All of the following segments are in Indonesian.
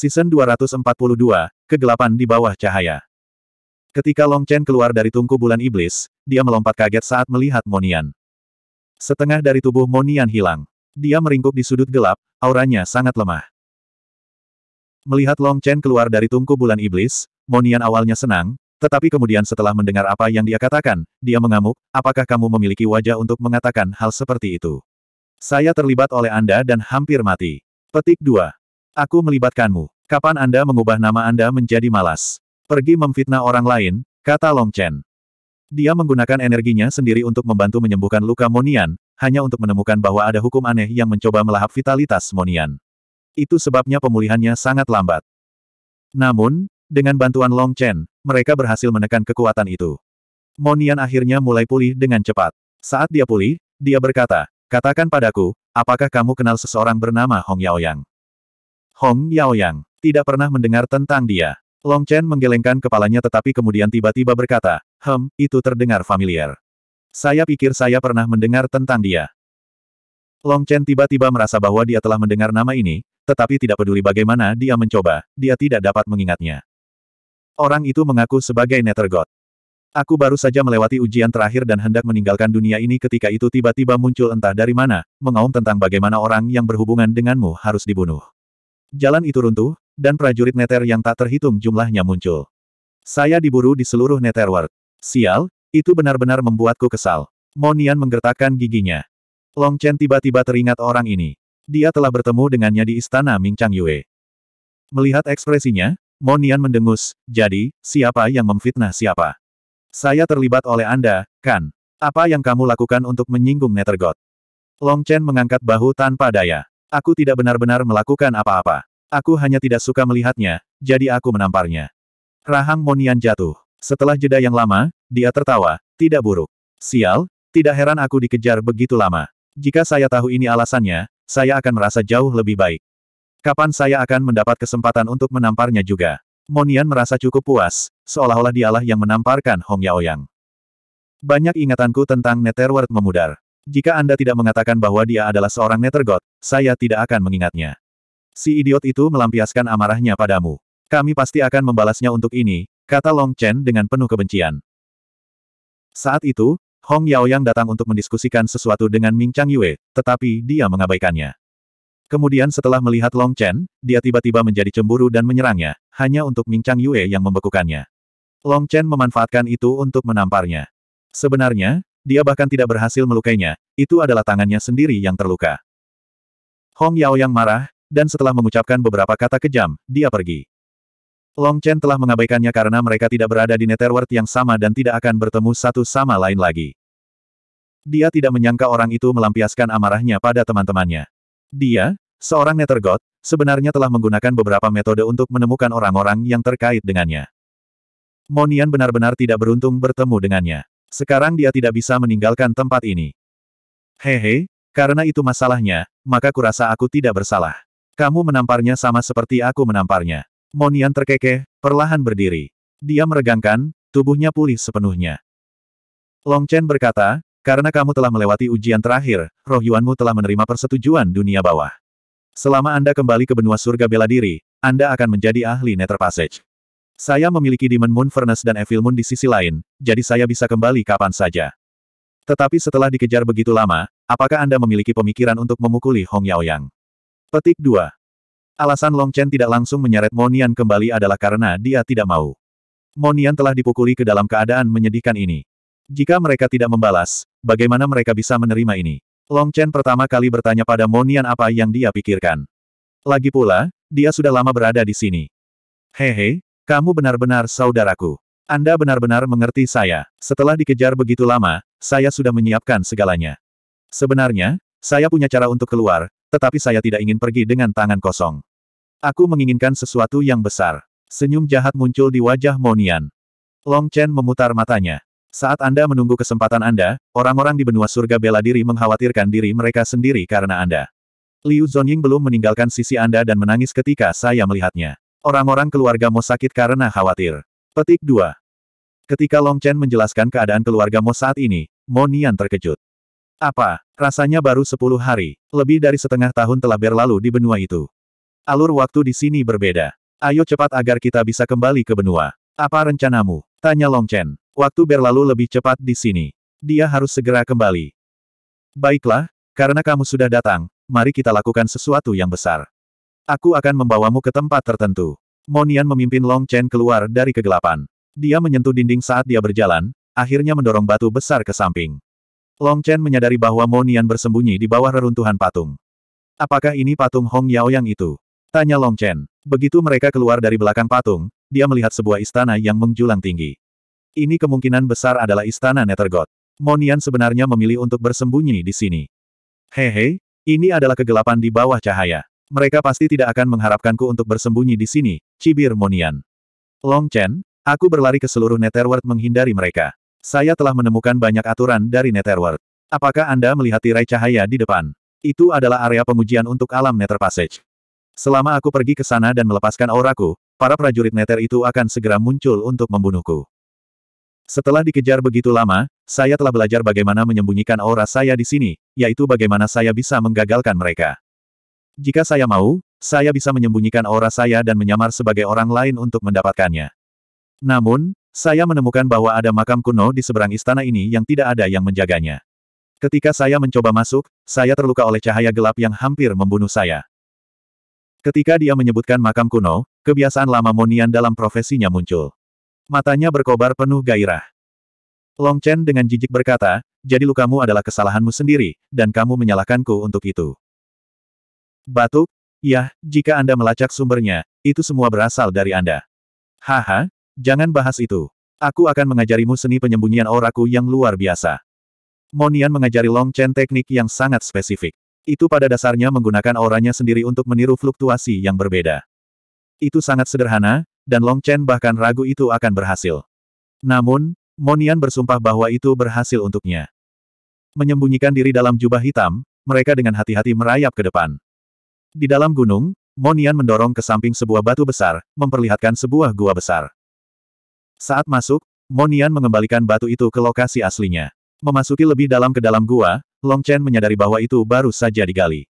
Season 242, Kegelapan di Bawah Cahaya. Ketika Long Chen keluar dari tungku bulan iblis, dia melompat kaget saat melihat Monian. Setengah dari tubuh Monian hilang. Dia meringkuk di sudut gelap, auranya sangat lemah. Melihat Long Chen keluar dari tungku bulan iblis, Monian awalnya senang, tetapi kemudian setelah mendengar apa yang dia katakan, dia mengamuk, apakah kamu memiliki wajah untuk mengatakan hal seperti itu? Saya terlibat oleh Anda dan hampir mati. Petik 2. Aku melibatkanmu. Kapan Anda mengubah nama Anda menjadi malas? Pergi memfitnah orang lain, kata Long Chen. Dia menggunakan energinya sendiri untuk membantu menyembuhkan luka Monian, hanya untuk menemukan bahwa ada hukum aneh yang mencoba melahap vitalitas Monian. Itu sebabnya pemulihannya sangat lambat. Namun, dengan bantuan Long Chen, mereka berhasil menekan kekuatan itu. Monian akhirnya mulai pulih dengan cepat. Saat dia pulih, dia berkata, Katakan padaku, apakah kamu kenal seseorang bernama Hong Yaoyang? Hong Yao Yang Tidak pernah mendengar tentang dia. Long Chen menggelengkan kepalanya tetapi kemudian tiba-tiba berkata, Hem, itu terdengar familiar. Saya pikir saya pernah mendengar tentang dia. Long Chen tiba-tiba merasa bahwa dia telah mendengar nama ini, tetapi tidak peduli bagaimana dia mencoba, dia tidak dapat mengingatnya. Orang itu mengaku sebagai Nether God. Aku baru saja melewati ujian terakhir dan hendak meninggalkan dunia ini ketika itu tiba-tiba muncul entah dari mana, mengaum tentang bagaimana orang yang berhubungan denganmu harus dibunuh. Jalan itu runtuh, dan prajurit neter yang tak terhitung jumlahnya muncul. Saya diburu di seluruh netherworld. Sial, itu benar-benar membuatku kesal. Monian menggertakkan giginya. Long Chen tiba-tiba teringat orang ini. Dia telah bertemu dengannya di istana Ming Chang Yue. Melihat ekspresinya, Monian mendengus, jadi, siapa yang memfitnah siapa? Saya terlibat oleh Anda, kan? Apa yang kamu lakukan untuk menyinggung God? Long Chen mengangkat bahu tanpa daya. Aku tidak benar-benar melakukan apa-apa. Aku hanya tidak suka melihatnya, jadi aku menamparnya. Rahang Monian jatuh. Setelah jeda yang lama, dia tertawa, tidak buruk. Sial, tidak heran aku dikejar begitu lama. Jika saya tahu ini alasannya, saya akan merasa jauh lebih baik. Kapan saya akan mendapat kesempatan untuk menamparnya juga? Monian merasa cukup puas, seolah-olah dialah yang menamparkan Hong Yaoyang. Banyak ingatanku tentang Netherworld memudar. Jika Anda tidak mengatakan bahwa dia adalah seorang Nethergod, saya tidak akan mengingatnya. Si idiot itu melampiaskan amarahnya padamu. Kami pasti akan membalasnya untuk ini, kata Long Chen dengan penuh kebencian. Saat itu, Hong Yaoyang datang untuk mendiskusikan sesuatu dengan Ming Chang Yue, tetapi dia mengabaikannya. Kemudian setelah melihat Long Chen, dia tiba-tiba menjadi cemburu dan menyerangnya, hanya untuk Ming Chang Yue yang membekukannya. Long Chen memanfaatkan itu untuk menamparnya. Sebenarnya, dia bahkan tidak berhasil melukainya, itu adalah tangannya sendiri yang terluka. Hong Yao yang marah, dan setelah mengucapkan beberapa kata kejam, dia pergi. Long Chen telah mengabaikannya karena mereka tidak berada di netherworld yang sama dan tidak akan bertemu satu sama lain lagi. Dia tidak menyangka orang itu melampiaskan amarahnya pada teman-temannya. Dia, seorang nethergod, sebenarnya telah menggunakan beberapa metode untuk menemukan orang-orang yang terkait dengannya. Monian benar-benar tidak beruntung bertemu dengannya. Sekarang dia tidak bisa meninggalkan tempat ini. Hehe, karena itu masalahnya, maka kurasa aku tidak bersalah. Kamu menamparnya sama seperti aku menamparnya. Monian terkekeh, perlahan berdiri. Dia meregangkan, tubuhnya pulih sepenuhnya. Long Chen berkata, karena kamu telah melewati ujian terakhir, roh Yuanmu telah menerima persetujuan dunia bawah. Selama Anda kembali ke benua surga bela diri, Anda akan menjadi ahli Nether Passage. Saya memiliki Demon Moon Furnace dan Evil Moon di sisi lain, jadi saya bisa kembali kapan saja. Tetapi setelah dikejar begitu lama, Apakah Anda memiliki pemikiran untuk memukuli Hong Yaoyang? Petik 2. Alasan Long Chen tidak langsung menyeret Monian kembali adalah karena dia tidak mau. Monian telah dipukuli ke dalam keadaan menyedihkan ini. Jika mereka tidak membalas, bagaimana mereka bisa menerima ini? Long Chen pertama kali bertanya pada Monian apa yang dia pikirkan. Lagi pula, dia sudah lama berada di sini. Hehe, kamu benar-benar saudaraku. Anda benar-benar mengerti saya. Setelah dikejar begitu lama, saya sudah menyiapkan segalanya. Sebenarnya, saya punya cara untuk keluar, tetapi saya tidak ingin pergi dengan tangan kosong. Aku menginginkan sesuatu yang besar. Senyum jahat muncul di wajah Monian. Long Chen memutar matanya. Saat Anda menunggu kesempatan Anda, orang-orang di benua surga bela diri mengkhawatirkan diri mereka sendiri karena Anda. Liu Zoning belum meninggalkan sisi Anda dan menangis ketika saya melihatnya. Orang-orang keluarga Mo sakit karena khawatir. Petik 2. Ketika Long Chen menjelaskan keadaan keluarga Mo saat ini, Mo Nian terkejut. Apa, rasanya baru sepuluh hari, lebih dari setengah tahun telah berlalu di benua itu. Alur waktu di sini berbeda. Ayo cepat agar kita bisa kembali ke benua. Apa rencanamu? Tanya Long Chen. Waktu berlalu lebih cepat di sini. Dia harus segera kembali. Baiklah, karena kamu sudah datang, mari kita lakukan sesuatu yang besar. Aku akan membawamu ke tempat tertentu. Monian memimpin Long Chen keluar dari kegelapan. Dia menyentuh dinding saat dia berjalan, akhirnya mendorong batu besar ke samping. Long Chen menyadari bahwa Monian bersembunyi di bawah reruntuhan patung. Apakah ini patung Hong Yao yang itu? Tanya Long Chen. Begitu mereka keluar dari belakang patung, dia melihat sebuah istana yang menjulang tinggi. Ini kemungkinan besar adalah istana Nethergod. Monian sebenarnya memilih untuk bersembunyi di sini. Hehe, ini adalah kegelapan di bawah cahaya. Mereka pasti tidak akan mengharapkanku untuk bersembunyi di sini, cibir Monian. Long Chen, aku berlari ke seluruh Netherworld menghindari mereka. Saya telah menemukan banyak aturan dari Netherworld. Apakah Anda melihat tirai cahaya di depan? Itu adalah area pengujian untuk alam Nether Passage. Selama aku pergi ke sana dan melepaskan auraku, para prajurit Nether itu akan segera muncul untuk membunuhku. Setelah dikejar begitu lama, saya telah belajar bagaimana menyembunyikan aura saya di sini, yaitu bagaimana saya bisa menggagalkan mereka. Jika saya mau, saya bisa menyembunyikan aura saya dan menyamar sebagai orang lain untuk mendapatkannya. Namun, saya menemukan bahwa ada makam kuno di seberang istana ini yang tidak ada yang menjaganya. Ketika saya mencoba masuk, saya terluka oleh cahaya gelap yang hampir membunuh saya. Ketika dia menyebutkan makam kuno, kebiasaan lama Monian dalam profesinya muncul. Matanya berkobar penuh gairah. Long Chen dengan jijik berkata, jadi lukamu adalah kesalahanmu sendiri, dan kamu menyalahkanku untuk itu. Batuk, yah, jika Anda melacak sumbernya, itu semua berasal dari Anda. Haha, Jangan bahas itu. Aku akan mengajarimu seni penyembunyian auraku yang luar biasa. Monian mengajari Long Chen teknik yang sangat spesifik. Itu pada dasarnya menggunakan auranya sendiri untuk meniru fluktuasi yang berbeda. Itu sangat sederhana, dan Long Chen bahkan ragu itu akan berhasil. Namun, Monian bersumpah bahwa itu berhasil untuknya. Menyembunyikan diri dalam jubah hitam, mereka dengan hati-hati merayap ke depan. Di dalam gunung, Monian mendorong ke samping sebuah batu besar, memperlihatkan sebuah gua besar. Saat masuk, Monian mengembalikan batu itu ke lokasi aslinya. Memasuki lebih dalam ke dalam gua, Long Chen menyadari bahwa itu baru saja digali.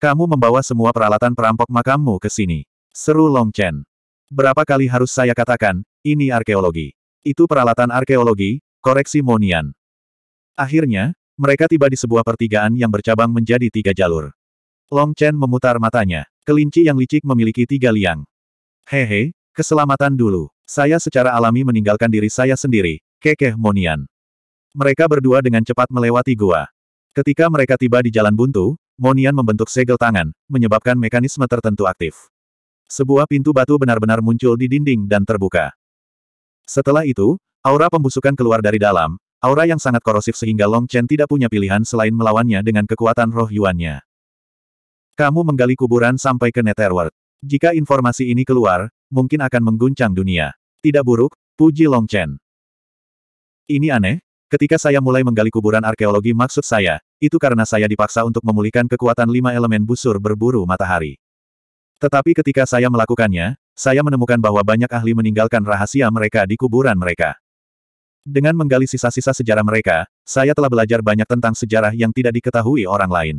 Kamu membawa semua peralatan perampok makammu ke sini. Seru Long Chen. Berapa kali harus saya katakan, ini arkeologi. Itu peralatan arkeologi, koreksi Monian. Akhirnya, mereka tiba di sebuah pertigaan yang bercabang menjadi tiga jalur. Long Chen memutar matanya. Kelinci yang licik memiliki tiga liang. Hehe, keselamatan dulu. Saya secara alami meninggalkan diri saya sendiri, kekeh Monian. Mereka berdua dengan cepat melewati gua. Ketika mereka tiba di jalan buntu, Monian membentuk segel tangan, menyebabkan mekanisme tertentu aktif. Sebuah pintu batu benar-benar muncul di dinding dan terbuka. Setelah itu, aura pembusukan keluar dari dalam, aura yang sangat korosif sehingga Long Chen tidak punya pilihan selain melawannya dengan kekuatan roh yuannya. Kamu menggali kuburan sampai ke Netherworld. Jika informasi ini keluar, mungkin akan mengguncang dunia. Tidak buruk, puji Long Chen. Ini aneh, ketika saya mulai menggali kuburan arkeologi maksud saya, itu karena saya dipaksa untuk memulihkan kekuatan lima elemen busur berburu matahari. Tetapi ketika saya melakukannya, saya menemukan bahwa banyak ahli meninggalkan rahasia mereka di kuburan mereka. Dengan menggali sisa-sisa sejarah mereka, saya telah belajar banyak tentang sejarah yang tidak diketahui orang lain.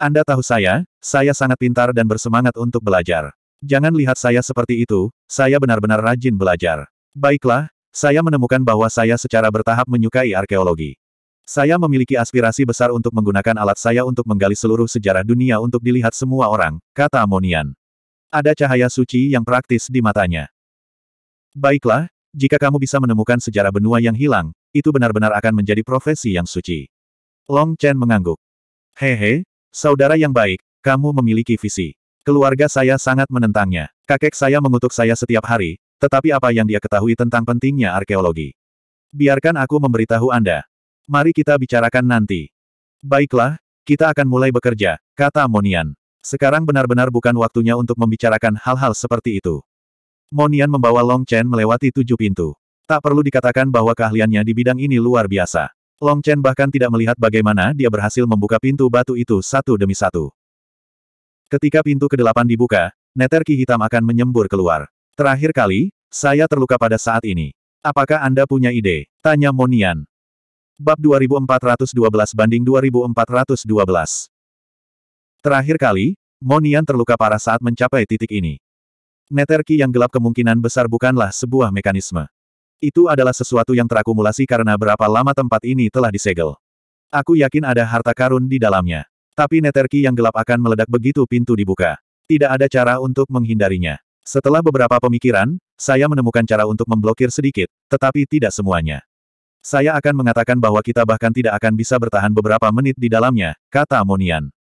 Anda tahu saya, saya sangat pintar dan bersemangat untuk belajar. Jangan lihat saya seperti itu, saya benar-benar rajin belajar. Baiklah, saya menemukan bahwa saya secara bertahap menyukai arkeologi. Saya memiliki aspirasi besar untuk menggunakan alat saya untuk menggali seluruh sejarah dunia untuk dilihat semua orang, kata Monian. Ada cahaya suci yang praktis di matanya. Baiklah, jika kamu bisa menemukan sejarah benua yang hilang, itu benar-benar akan menjadi profesi yang suci. Long Chen mengangguk. Hehe, saudara yang baik, kamu memiliki visi. Keluarga saya sangat menentangnya. Kakek saya mengutuk saya setiap hari, tetapi apa yang dia ketahui tentang pentingnya arkeologi? Biarkan aku memberitahu Anda. Mari kita bicarakan nanti. Baiklah, kita akan mulai bekerja, kata Monian. Sekarang benar-benar bukan waktunya untuk membicarakan hal-hal seperti itu. Monian membawa Long Chen melewati tujuh pintu. Tak perlu dikatakan bahwa keahliannya di bidang ini luar biasa. Long Chen bahkan tidak melihat bagaimana dia berhasil membuka pintu batu itu satu demi satu. Ketika pintu kedelapan dibuka, neterki hitam akan menyembur keluar. Terakhir kali, saya terluka pada saat ini. Apakah Anda punya ide? Tanya Monian. Bab 2412 banding 2412. Terakhir kali, Monian terluka parah saat mencapai titik ini. Neterki yang gelap kemungkinan besar bukanlah sebuah mekanisme. Itu adalah sesuatu yang terakumulasi karena berapa lama tempat ini telah disegel. Aku yakin ada harta karun di dalamnya. Tapi neterki yang gelap akan meledak begitu pintu dibuka. Tidak ada cara untuk menghindarinya. Setelah beberapa pemikiran, saya menemukan cara untuk memblokir sedikit, tetapi tidak semuanya. Saya akan mengatakan bahwa kita bahkan tidak akan bisa bertahan beberapa menit di dalamnya, kata Monian.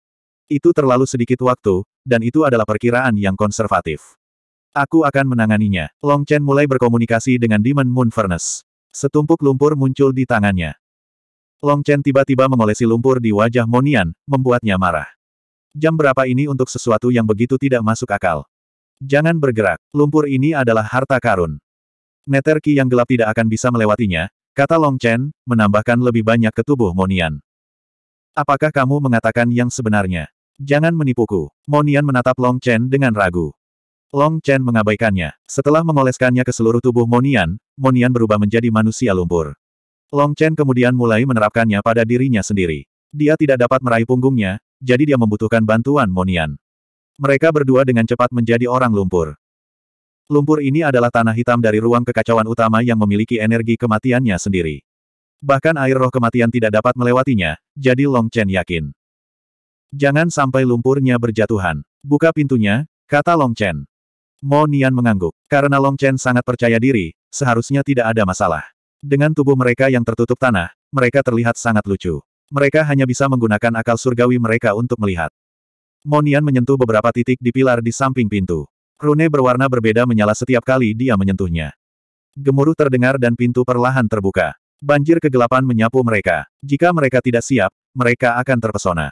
Itu terlalu sedikit waktu, dan itu adalah perkiraan yang konservatif. Aku akan menanganinya. Long Chen mulai berkomunikasi dengan Demon Moon Furnace. Setumpuk lumpur muncul di tangannya. Long Chen tiba-tiba mengolesi lumpur di wajah Monian, membuatnya marah. Jam berapa ini untuk sesuatu yang begitu tidak masuk akal? Jangan bergerak, lumpur ini adalah harta karun. Neterki yang gelap tidak akan bisa melewatinya, kata Long Chen, menambahkan lebih banyak ke tubuh Monian. Apakah kamu mengatakan yang sebenarnya? Jangan menipuku. Monian menatap Long Chen dengan ragu. Long Chen mengabaikannya. Setelah mengoleskannya ke seluruh tubuh Monian, Monian berubah menjadi manusia lumpur. Long Chen kemudian mulai menerapkannya pada dirinya sendiri. Dia tidak dapat meraih punggungnya, jadi dia membutuhkan bantuan Monian. Mereka berdua dengan cepat menjadi orang lumpur. Lumpur ini adalah tanah hitam dari ruang kekacauan utama yang memiliki energi kematiannya sendiri. Bahkan air roh kematian tidak dapat melewatinya, jadi Long Chen yakin. Jangan sampai lumpurnya berjatuhan. Buka pintunya, kata Long Chen. Mo Nian mengangguk. Karena Long Chen sangat percaya diri, seharusnya tidak ada masalah. Dengan tubuh mereka yang tertutup tanah, mereka terlihat sangat lucu. Mereka hanya bisa menggunakan akal surgawi mereka untuk melihat. Monian menyentuh beberapa titik di pilar di samping pintu. Rune berwarna berbeda menyala setiap kali dia menyentuhnya. Gemuruh terdengar dan pintu perlahan terbuka. Banjir kegelapan menyapu mereka. Jika mereka tidak siap, mereka akan terpesona.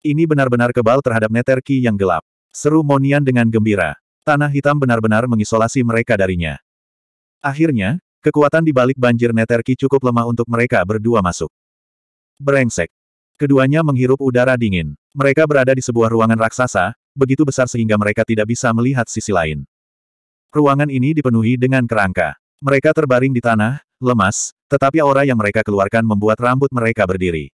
Ini benar-benar kebal terhadap neterki yang gelap. Seru Monian dengan gembira. Tanah hitam benar-benar mengisolasi mereka darinya. Akhirnya, Kekuatan di balik banjir Neterki cukup lemah untuk mereka berdua masuk. Berengsek. Keduanya menghirup udara dingin. Mereka berada di sebuah ruangan raksasa, begitu besar sehingga mereka tidak bisa melihat sisi lain. Ruangan ini dipenuhi dengan kerangka. Mereka terbaring di tanah, lemas, tetapi aura yang mereka keluarkan membuat rambut mereka berdiri.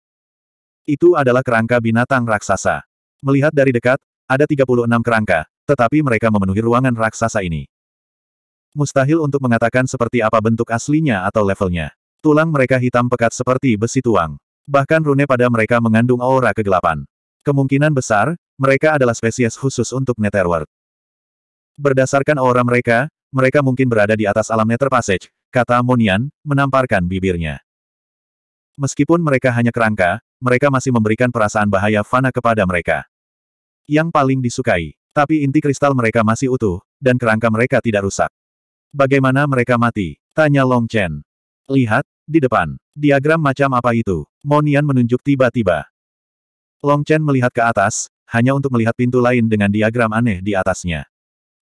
Itu adalah kerangka binatang raksasa. Melihat dari dekat, ada 36 kerangka, tetapi mereka memenuhi ruangan raksasa ini mustahil untuk mengatakan seperti apa bentuk aslinya atau levelnya. Tulang mereka hitam pekat seperti besi tuang. Bahkan rune pada mereka mengandung aura kegelapan. Kemungkinan besar, mereka adalah spesies khusus untuk Netherworld. Berdasarkan aura mereka, mereka mungkin berada di atas alam Nether Passage, kata Monian, menamparkan bibirnya. Meskipun mereka hanya kerangka, mereka masih memberikan perasaan bahaya fana kepada mereka. Yang paling disukai, tapi inti kristal mereka masih utuh, dan kerangka mereka tidak rusak. Bagaimana mereka mati? Tanya Long Chen. Lihat, di depan. Diagram macam apa itu? Monian menunjuk tiba-tiba. Long Chen melihat ke atas, hanya untuk melihat pintu lain dengan diagram aneh di atasnya.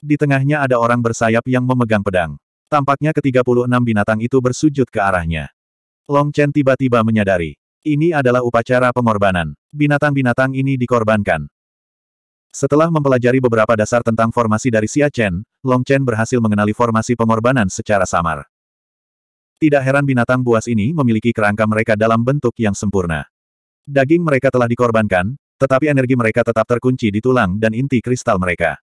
Di tengahnya ada orang bersayap yang memegang pedang. Tampaknya ke-36 binatang itu bersujud ke arahnya. Long Chen tiba-tiba menyadari. Ini adalah upacara pengorbanan. Binatang-binatang ini dikorbankan. Setelah mempelajari beberapa dasar tentang formasi dari Xia Chen, Long Chen berhasil mengenali formasi pengorbanan secara samar. Tidak heran binatang buas ini memiliki kerangka mereka dalam bentuk yang sempurna. Daging mereka telah dikorbankan, tetapi energi mereka tetap terkunci di tulang dan inti kristal mereka.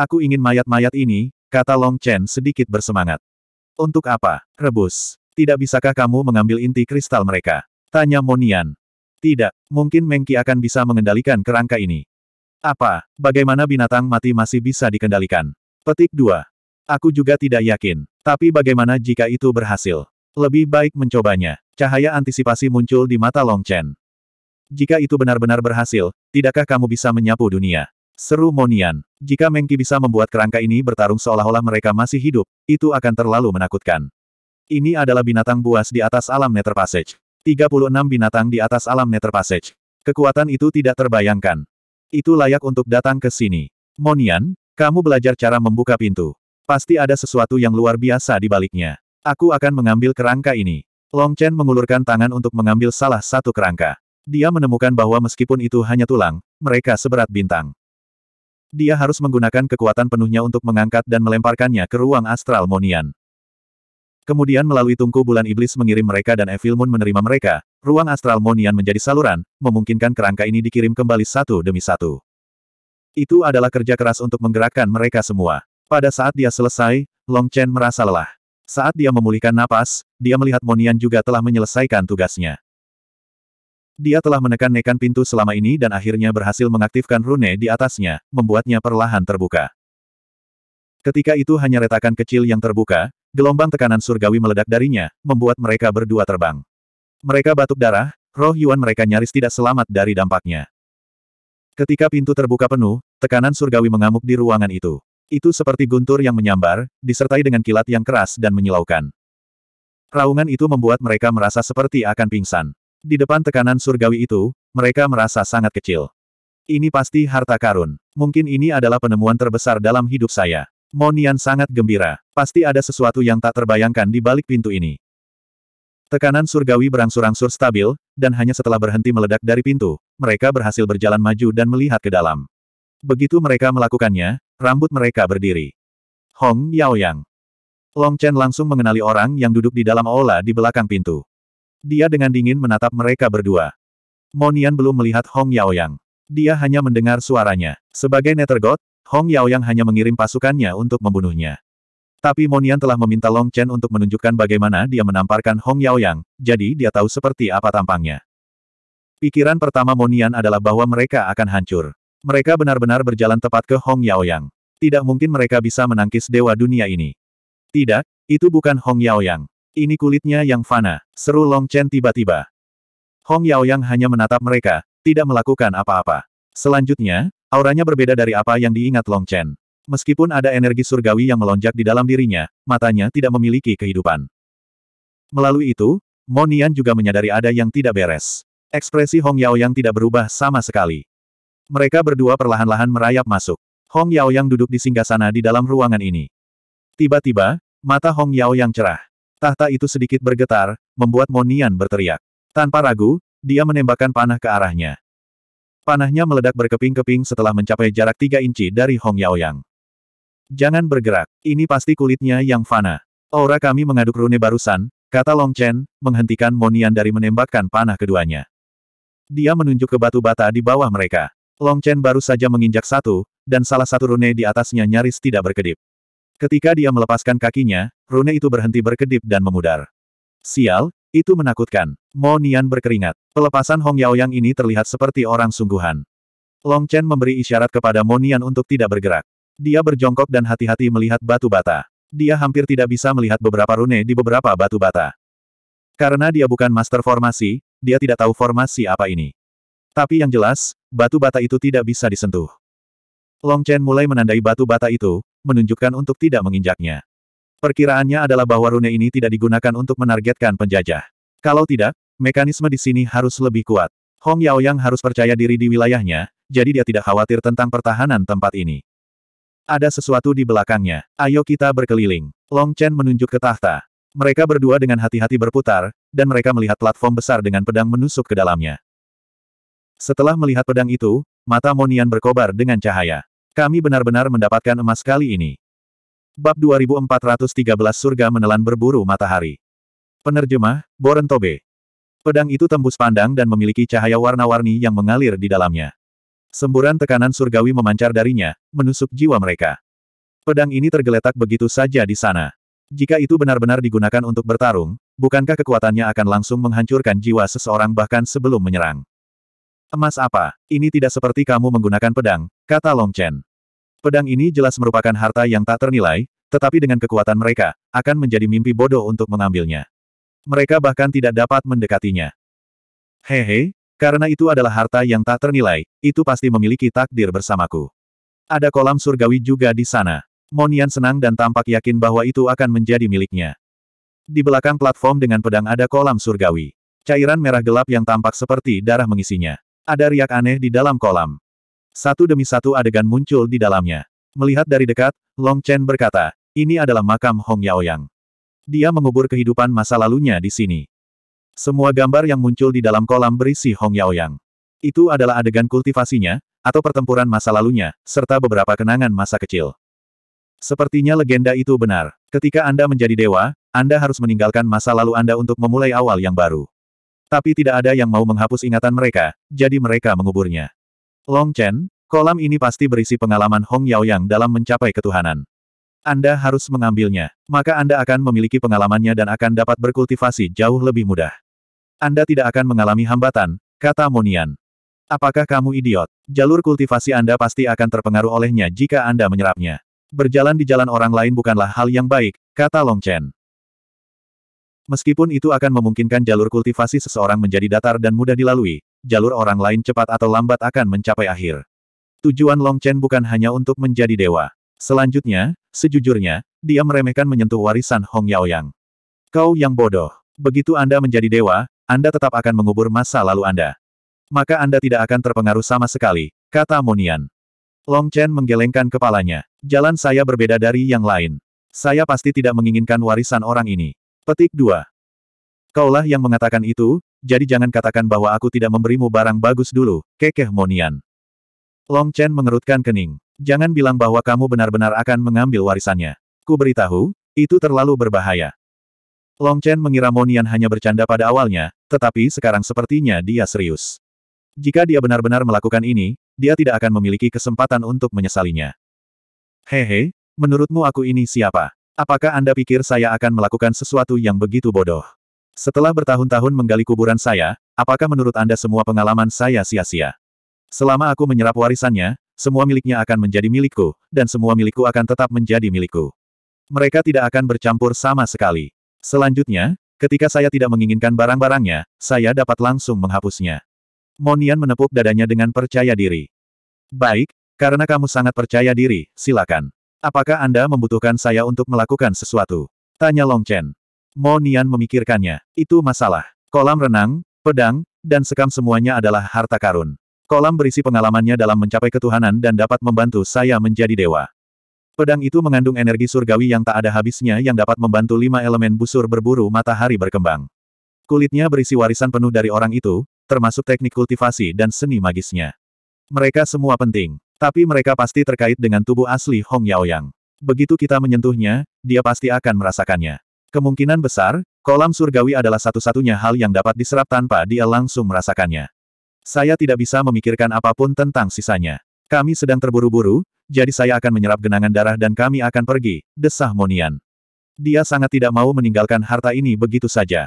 Aku ingin mayat-mayat ini, kata Long Chen sedikit bersemangat. Untuk apa? Rebus. Tidak bisakah kamu mengambil inti kristal mereka? Tanya Monian. Tidak, mungkin Mengki akan bisa mengendalikan kerangka ini. Apa, bagaimana binatang mati masih bisa dikendalikan? Petik 2. Aku juga tidak yakin. Tapi bagaimana jika itu berhasil? Lebih baik mencobanya. Cahaya antisipasi muncul di mata Long Chen. Jika itu benar-benar berhasil, tidakkah kamu bisa menyapu dunia? Seru Monian. Jika Mengki bisa membuat kerangka ini bertarung seolah-olah mereka masih hidup, itu akan terlalu menakutkan. Ini adalah binatang buas di atas alam Nether Passage. 36 binatang di atas alam Nether Passage. Kekuatan itu tidak terbayangkan. Itu layak untuk datang ke sini. Monian, kamu belajar cara membuka pintu. Pasti ada sesuatu yang luar biasa di baliknya. Aku akan mengambil kerangka ini. Long Chen mengulurkan tangan untuk mengambil salah satu kerangka. Dia menemukan bahwa meskipun itu hanya tulang, mereka seberat bintang. Dia harus menggunakan kekuatan penuhnya untuk mengangkat dan melemparkannya ke ruang astral Monian. Kemudian melalui tungku bulan iblis mengirim mereka dan Evil Moon menerima mereka, ruang astral Monian menjadi saluran, memungkinkan kerangka ini dikirim kembali satu demi satu. Itu adalah kerja keras untuk menggerakkan mereka semua. Pada saat dia selesai, Long Chen merasa lelah. Saat dia memulihkan napas, dia melihat Monian juga telah menyelesaikan tugasnya. Dia telah menekan nekan pintu selama ini dan akhirnya berhasil mengaktifkan rune di atasnya, membuatnya perlahan terbuka. Ketika itu hanya retakan kecil yang terbuka, gelombang tekanan surgawi meledak darinya, membuat mereka berdua terbang. Mereka batuk darah, roh Yuan mereka nyaris tidak selamat dari dampaknya. Ketika pintu terbuka penuh, tekanan surgawi mengamuk di ruangan itu. Itu seperti guntur yang menyambar, disertai dengan kilat yang keras dan menyilaukan. Raungan itu membuat mereka merasa seperti akan pingsan. Di depan tekanan surgawi itu, mereka merasa sangat kecil. Ini pasti harta karun. Mungkin ini adalah penemuan terbesar dalam hidup saya. Monian sangat gembira. Pasti ada sesuatu yang tak terbayangkan di balik pintu ini. Tekanan surgawi berangsur-angsur stabil, dan hanya setelah berhenti meledak dari pintu, mereka berhasil berjalan maju dan melihat ke dalam. Begitu mereka melakukannya, rambut mereka berdiri. Hong Yao Yang, Long Chen langsung mengenali orang yang duduk di dalam aula di belakang pintu. Dia dengan dingin menatap mereka berdua. Monian belum melihat Hong Yao Yang, Dia hanya mendengar suaranya. Sebagai netergot, Hong Yao Yang hanya mengirim pasukannya untuk membunuhnya. Tapi Monian telah meminta Long Chen untuk menunjukkan bagaimana dia menamparkan Hong Yao Yang, jadi dia tahu seperti apa tampangnya. Pikiran pertama Monian adalah bahwa mereka akan hancur. Mereka benar-benar berjalan tepat ke Hong Yao Yang. Tidak mungkin mereka bisa menangkis dewa dunia ini. Tidak, itu bukan Hong Yao Yang. Ini kulitnya yang fana, seru Long Chen tiba-tiba. Hong Yao Yang hanya menatap mereka, tidak melakukan apa-apa. Selanjutnya, auranya berbeda dari apa yang diingat Long Chen. Meskipun ada energi surgawi yang melonjak di dalam dirinya, matanya tidak memiliki kehidupan. Melalui itu, Monian juga menyadari ada yang tidak beres. Ekspresi Hong Yao yang tidak berubah sama sekali. Mereka berdua perlahan-lahan merayap masuk. Hong Yao yang duduk di singgasana di dalam ruangan ini. Tiba-tiba, mata Hong Yao yang cerah. Tahta itu sedikit bergetar, membuat Monian berteriak. Tanpa ragu, dia menembakkan panah ke arahnya. Panahnya meledak berkeping-keping setelah mencapai jarak tiga inci dari Hong Yao yang. Jangan bergerak, ini pasti kulitnya yang fana. Aura kami mengaduk rune barusan, kata Long Chen, menghentikan Monian dari menembakkan panah keduanya. Dia menunjuk ke batu bata di bawah mereka. Long Chen baru saja menginjak satu, dan salah satu rune di atasnya nyaris tidak berkedip. Ketika dia melepaskan kakinya, rune itu berhenti berkedip dan memudar. Sial, itu menakutkan. Monian berkeringat. Pelepasan Hong Yao Yang ini terlihat seperti orang sungguhan. Long Chen memberi isyarat kepada Monian untuk tidak bergerak. Dia berjongkok dan hati-hati melihat batu bata. Dia hampir tidak bisa melihat beberapa rune di beberapa batu bata. Karena dia bukan master formasi, dia tidak tahu formasi apa ini. Tapi yang jelas, batu bata itu tidak bisa disentuh. Long Chen mulai menandai batu bata itu, menunjukkan untuk tidak menginjaknya. Perkiraannya adalah bahwa rune ini tidak digunakan untuk menargetkan penjajah. Kalau tidak, mekanisme di sini harus lebih kuat. Hong Yao Yang harus percaya diri di wilayahnya, jadi dia tidak khawatir tentang pertahanan tempat ini. Ada sesuatu di belakangnya. Ayo kita berkeliling. Long Chen menunjuk ke tahta. Mereka berdua dengan hati-hati berputar, dan mereka melihat platform besar dengan pedang menusuk ke dalamnya. Setelah melihat pedang itu, mata Monian berkobar dengan cahaya. Kami benar-benar mendapatkan emas kali ini. Bab 2413 Surga Menelan Berburu Matahari. Penerjemah, Boren Pedang itu tembus pandang dan memiliki cahaya warna-warni yang mengalir di dalamnya. Semburan tekanan surgawi memancar darinya, menusuk jiwa mereka. Pedang ini tergeletak begitu saja di sana. Jika itu benar-benar digunakan untuk bertarung, bukankah kekuatannya akan langsung menghancurkan jiwa seseorang bahkan sebelum menyerang? Emas apa? Ini tidak seperti kamu menggunakan pedang, kata Long Chen. Pedang ini jelas merupakan harta yang tak ternilai, tetapi dengan kekuatan mereka, akan menjadi mimpi bodoh untuk mengambilnya. Mereka bahkan tidak dapat mendekatinya. Hehe, karena itu adalah harta yang tak ternilai, itu pasti memiliki takdir bersamaku. Ada kolam surgawi juga di sana. Monian senang dan tampak yakin bahwa itu akan menjadi miliknya. Di belakang platform dengan pedang ada kolam surgawi. Cairan merah gelap yang tampak seperti darah mengisinya. Ada riak aneh di dalam kolam. Satu demi satu adegan muncul di dalamnya. Melihat dari dekat, Long Chen berkata, ini adalah makam Hong Yaoyang. Dia mengubur kehidupan masa lalunya di sini. Semua gambar yang muncul di dalam kolam berisi Hong Yaoyang. Itu adalah adegan kultivasinya, atau pertempuran masa lalunya, serta beberapa kenangan masa kecil. Sepertinya legenda itu benar. Ketika Anda menjadi dewa, Anda harus meninggalkan masa lalu Anda untuk memulai awal yang baru. Tapi tidak ada yang mau menghapus ingatan mereka, jadi mereka menguburnya. Long Chen, kolam ini pasti berisi pengalaman Hong Yaoyang dalam mencapai ketuhanan. Anda harus mengambilnya, maka Anda akan memiliki pengalamannya dan akan dapat berkultivasi jauh lebih mudah. Anda tidak akan mengalami hambatan, kata Monian. Apakah kamu idiot? Jalur kultivasi Anda pasti akan terpengaruh olehnya jika Anda menyerapnya. Berjalan di jalan orang lain bukanlah hal yang baik, kata Long Chen. Meskipun itu akan memungkinkan jalur kultivasi seseorang menjadi datar dan mudah dilalui, jalur orang lain cepat atau lambat akan mencapai akhir. Tujuan Long Chen bukan hanya untuk menjadi dewa. Selanjutnya, sejujurnya, dia meremehkan menyentuh warisan Hong Yaoyang. Kau yang bodoh. Begitu Anda menjadi dewa, anda tetap akan mengubur masa lalu Anda. Maka Anda tidak akan terpengaruh sama sekali, kata Monian. Long Chen menggelengkan kepalanya. Jalan saya berbeda dari yang lain. Saya pasti tidak menginginkan warisan orang ini. Petik 2. Kaulah yang mengatakan itu, jadi jangan katakan bahwa aku tidak memberimu barang bagus dulu, kekeh Monian. Long Chen mengerutkan kening. Jangan bilang bahwa kamu benar-benar akan mengambil warisannya. Ku beritahu, itu terlalu berbahaya. Long Chen mengira Monian hanya bercanda pada awalnya, tetapi sekarang sepertinya dia serius. Jika dia benar-benar melakukan ini, dia tidak akan memiliki kesempatan untuk menyesalinya. Hehe, menurutmu aku ini siapa? Apakah Anda pikir saya akan melakukan sesuatu yang begitu bodoh? Setelah bertahun-tahun menggali kuburan saya, apakah menurut Anda semua pengalaman saya sia-sia? Selama aku menyerap warisannya, semua miliknya akan menjadi milikku, dan semua milikku akan tetap menjadi milikku. Mereka tidak akan bercampur sama sekali. Selanjutnya, ketika saya tidak menginginkan barang-barangnya, saya dapat langsung menghapusnya. Monian menepuk dadanya dengan percaya diri. Baik, karena kamu sangat percaya diri, silakan. Apakah Anda membutuhkan saya untuk melakukan sesuatu? Tanya Long Chen. Monian memikirkannya. Itu masalah. Kolam renang, pedang, dan sekam semuanya adalah harta karun. Kolam berisi pengalamannya dalam mencapai ketuhanan dan dapat membantu saya menjadi dewa. Pedang itu mengandung energi surgawi yang tak ada habisnya yang dapat membantu lima elemen busur berburu matahari berkembang. Kulitnya berisi warisan penuh dari orang itu, termasuk teknik kultivasi dan seni magisnya. Mereka semua penting, tapi mereka pasti terkait dengan tubuh asli Hong Yaoyang. Begitu kita menyentuhnya, dia pasti akan merasakannya. Kemungkinan besar, kolam surgawi adalah satu-satunya hal yang dapat diserap tanpa dia langsung merasakannya. Saya tidak bisa memikirkan apapun tentang sisanya. Kami sedang terburu-buru, jadi saya akan menyerap genangan darah dan kami akan pergi, desah Monian. Dia sangat tidak mau meninggalkan harta ini begitu saja.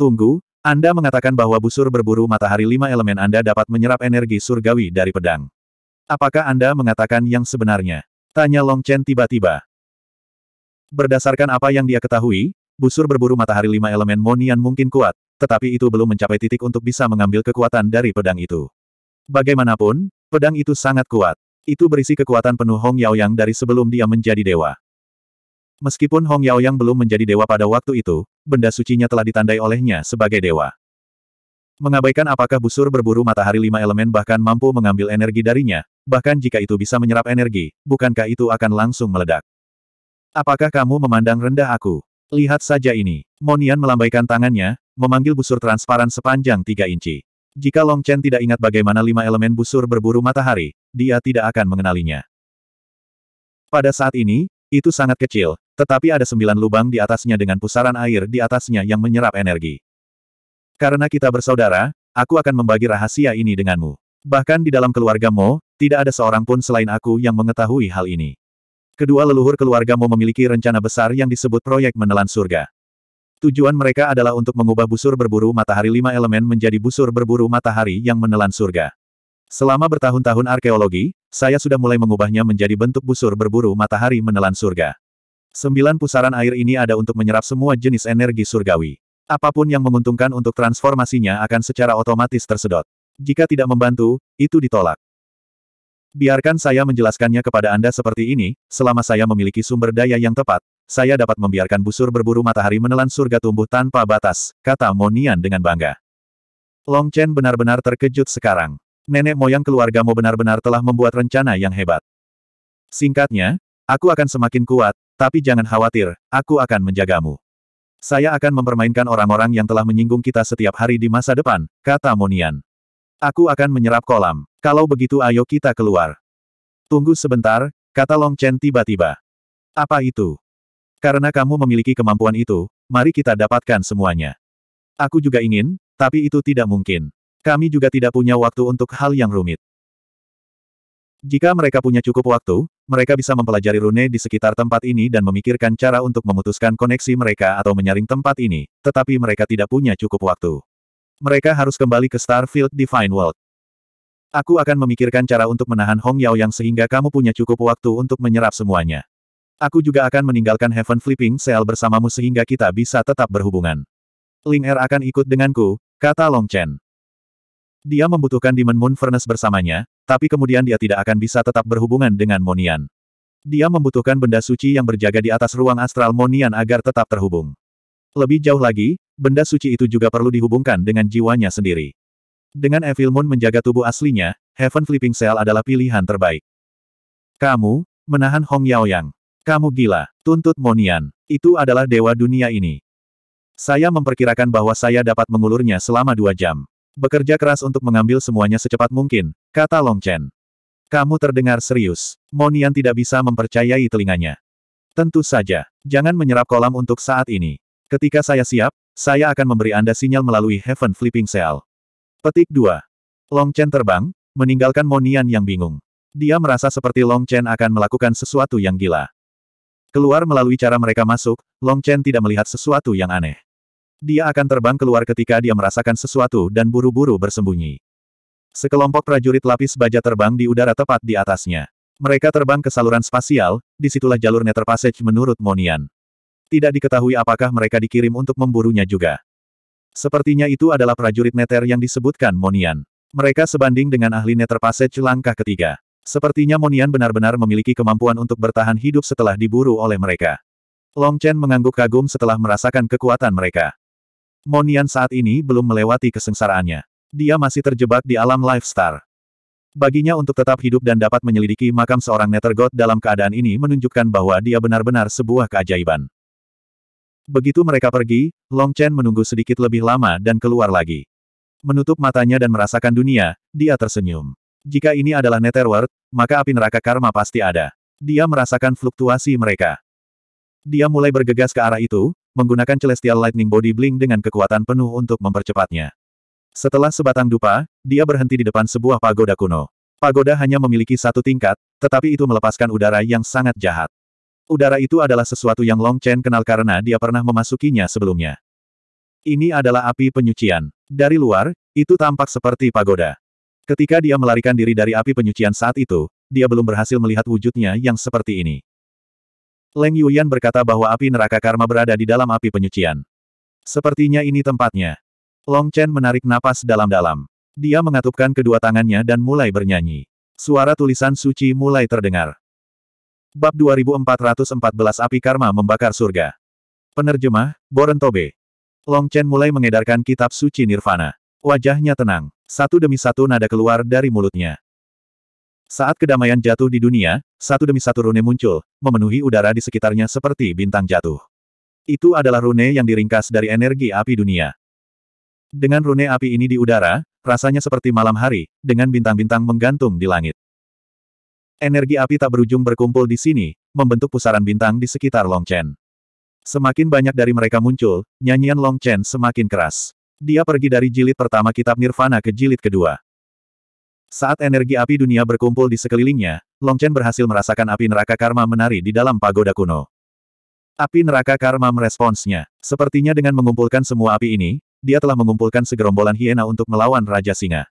Tunggu, Anda mengatakan bahwa busur berburu matahari lima elemen Anda dapat menyerap energi surgawi dari pedang. Apakah Anda mengatakan yang sebenarnya? Tanya Long Chen tiba-tiba. Berdasarkan apa yang dia ketahui, busur berburu matahari lima elemen Monian mungkin kuat, tetapi itu belum mencapai titik untuk bisa mengambil kekuatan dari pedang itu. Bagaimanapun, pedang itu sangat kuat. Itu berisi kekuatan penuh Hong Yaoyang dari sebelum dia menjadi dewa. Meskipun Hong Yaoyang belum menjadi dewa pada waktu itu, benda sucinya telah ditandai olehnya sebagai dewa. Mengabaikan apakah busur berburu matahari lima elemen bahkan mampu mengambil energi darinya, bahkan jika itu bisa menyerap energi, bukankah itu akan langsung meledak? Apakah kamu memandang rendah aku? Lihat saja ini. Monian melambaikan tangannya, memanggil busur transparan sepanjang tiga inci. Jika Long Chen tidak ingat bagaimana lima elemen busur berburu matahari, dia tidak akan mengenalinya. Pada saat ini, itu sangat kecil, tetapi ada sembilan lubang di atasnya dengan pusaran air di atasnya yang menyerap energi. Karena kita bersaudara, aku akan membagi rahasia ini denganmu. Bahkan di dalam keluarga Mo, tidak ada seorang pun selain aku yang mengetahui hal ini. Kedua leluhur keluarga Mo memiliki rencana besar yang disebut proyek menelan surga. Tujuan mereka adalah untuk mengubah busur berburu matahari lima elemen menjadi busur berburu matahari yang menelan surga. Selama bertahun-tahun arkeologi, saya sudah mulai mengubahnya menjadi bentuk busur berburu matahari menelan surga. Sembilan pusaran air ini ada untuk menyerap semua jenis energi surgawi. Apapun yang menguntungkan untuk transformasinya akan secara otomatis tersedot. Jika tidak membantu, itu ditolak. Biarkan saya menjelaskannya kepada Anda seperti ini, selama saya memiliki sumber daya yang tepat, saya dapat membiarkan busur berburu matahari menelan surga tumbuh tanpa batas, kata Monian dengan bangga. Long Chen benar-benar terkejut sekarang. Nenek moyang keluargamu benar-benar telah membuat rencana yang hebat. Singkatnya, aku akan semakin kuat, tapi jangan khawatir, aku akan menjagamu. Saya akan mempermainkan orang-orang yang telah menyinggung kita setiap hari di masa depan, kata Monian. Aku akan menyerap kolam. Kalau begitu ayo kita keluar. Tunggu sebentar, kata Long Chen tiba-tiba. Apa itu? Karena kamu memiliki kemampuan itu, mari kita dapatkan semuanya. Aku juga ingin, tapi itu tidak mungkin. Kami juga tidak punya waktu untuk hal yang rumit. Jika mereka punya cukup waktu, mereka bisa mempelajari rune di sekitar tempat ini dan memikirkan cara untuk memutuskan koneksi mereka atau menyaring tempat ini, tetapi mereka tidak punya cukup waktu. Mereka harus kembali ke Starfield Divine World. Aku akan memikirkan cara untuk menahan Hong Yao yang sehingga kamu punya cukup waktu untuk menyerap semuanya. Aku juga akan meninggalkan Heaven Flipping Cell bersamamu sehingga kita bisa tetap berhubungan. Ling Er akan ikut denganku, kata Long Chen. Dia membutuhkan Demon Moon Furnace bersamanya, tapi kemudian dia tidak akan bisa tetap berhubungan dengan Monian. Dia membutuhkan benda suci yang berjaga di atas ruang astral Monian agar tetap terhubung. Lebih jauh lagi, benda suci itu juga perlu dihubungkan dengan jiwanya sendiri. Dengan Evil Moon menjaga tubuh aslinya, Heaven Flipping Cell adalah pilihan terbaik. Kamu, menahan Hong Yao Yang. Kamu gila, tuntut Monian. Itu adalah dewa dunia ini. Saya memperkirakan bahwa saya dapat mengulurnya selama dua jam. Bekerja keras untuk mengambil semuanya secepat mungkin, kata Long Chen. Kamu terdengar serius. Monian tidak bisa mempercayai telinganya. Tentu saja, jangan menyerap kolam untuk saat ini. Ketika saya siap, saya akan memberi Anda sinyal melalui Heaven Flipping Seal. Petik 2. Long Chen terbang, meninggalkan Monian yang bingung. Dia merasa seperti Long Chen akan melakukan sesuatu yang gila. Keluar melalui cara mereka masuk, Long Chen tidak melihat sesuatu yang aneh. Dia akan terbang keluar ketika dia merasakan sesuatu dan buru-buru bersembunyi. Sekelompok prajurit lapis baja terbang di udara tepat di atasnya. Mereka terbang ke saluran spasial, disitulah jalur Nether Passage menurut Monian. Tidak diketahui apakah mereka dikirim untuk memburunya juga. Sepertinya itu adalah prajurit Nether yang disebutkan Monian. Mereka sebanding dengan ahli Nether Passage langkah ketiga. Sepertinya Monian benar-benar memiliki kemampuan untuk bertahan hidup setelah diburu oleh mereka. Long Chen mengangguk kagum setelah merasakan kekuatan mereka. Monian saat ini belum melewati kesengsaraannya. Dia masih terjebak di alam Life Baginya untuk tetap hidup dan dapat menyelidiki makam seorang Nether God dalam keadaan ini menunjukkan bahwa dia benar-benar sebuah keajaiban. Begitu mereka pergi, Long Chen menunggu sedikit lebih lama dan keluar lagi. Menutup matanya dan merasakan dunia, dia tersenyum. Jika ini adalah Netherworld, maka api neraka karma pasti ada. Dia merasakan fluktuasi mereka. Dia mulai bergegas ke arah itu, menggunakan Celestial Lightning Body Bling dengan kekuatan penuh untuk mempercepatnya. Setelah sebatang dupa, dia berhenti di depan sebuah pagoda kuno. Pagoda hanya memiliki satu tingkat, tetapi itu melepaskan udara yang sangat jahat. Udara itu adalah sesuatu yang Long Chen kenal karena dia pernah memasukinya sebelumnya. Ini adalah api penyucian. Dari luar, itu tampak seperti pagoda. Ketika dia melarikan diri dari api penyucian saat itu, dia belum berhasil melihat wujudnya yang seperti ini. Leng Yuyan berkata bahwa api neraka karma berada di dalam api penyucian. Sepertinya ini tempatnya. Long Chen menarik napas dalam-dalam. Dia mengatupkan kedua tangannya dan mulai bernyanyi. Suara tulisan suci mulai terdengar. Bab 2414 Api Karma Membakar Surga Penerjemah, Boren Long Chen mulai mengedarkan kitab suci Nirvana. Wajahnya tenang. Satu demi satu nada keluar dari mulutnya. Saat kedamaian jatuh di dunia, satu demi satu rune muncul, memenuhi udara di sekitarnya seperti bintang jatuh. Itu adalah rune yang diringkas dari energi api dunia. Dengan rune api ini di udara, rasanya seperti malam hari, dengan bintang-bintang menggantung di langit. Energi api tak berujung berkumpul di sini, membentuk pusaran bintang di sekitar Long Chen. Semakin banyak dari mereka muncul, nyanyian Long Chen semakin keras. Dia pergi dari jilid pertama kitab Nirvana ke jilid kedua. Saat energi api dunia berkumpul di sekelilingnya, Long Chen berhasil merasakan api neraka karma menari di dalam pagoda kuno. Api neraka karma meresponsnya. Sepertinya dengan mengumpulkan semua api ini, dia telah mengumpulkan segerombolan hiena untuk melawan Raja Singa.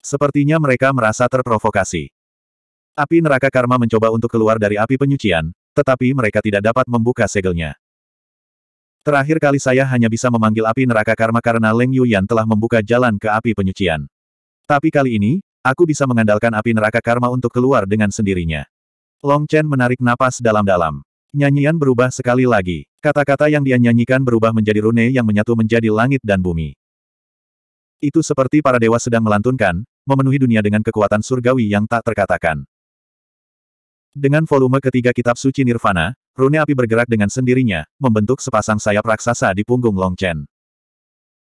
Sepertinya mereka merasa terprovokasi. Api neraka karma mencoba untuk keluar dari api penyucian, tetapi mereka tidak dapat membuka segelnya. Terakhir kali saya hanya bisa memanggil api neraka karma karena Leng Yu Yan telah membuka jalan ke api penyucian. Tapi kali ini, aku bisa mengandalkan api neraka karma untuk keluar dengan sendirinya. Long Chen menarik napas dalam-dalam. Nyanyian berubah sekali lagi. Kata-kata yang dia nyanyikan berubah menjadi rune yang menyatu menjadi langit dan bumi. Itu seperti para dewa sedang melantunkan, memenuhi dunia dengan kekuatan surgawi yang tak terkatakan. Dengan volume ketiga kitab suci Nirvana, Rune api bergerak dengan sendirinya, membentuk sepasang sayap raksasa di punggung Long Chen.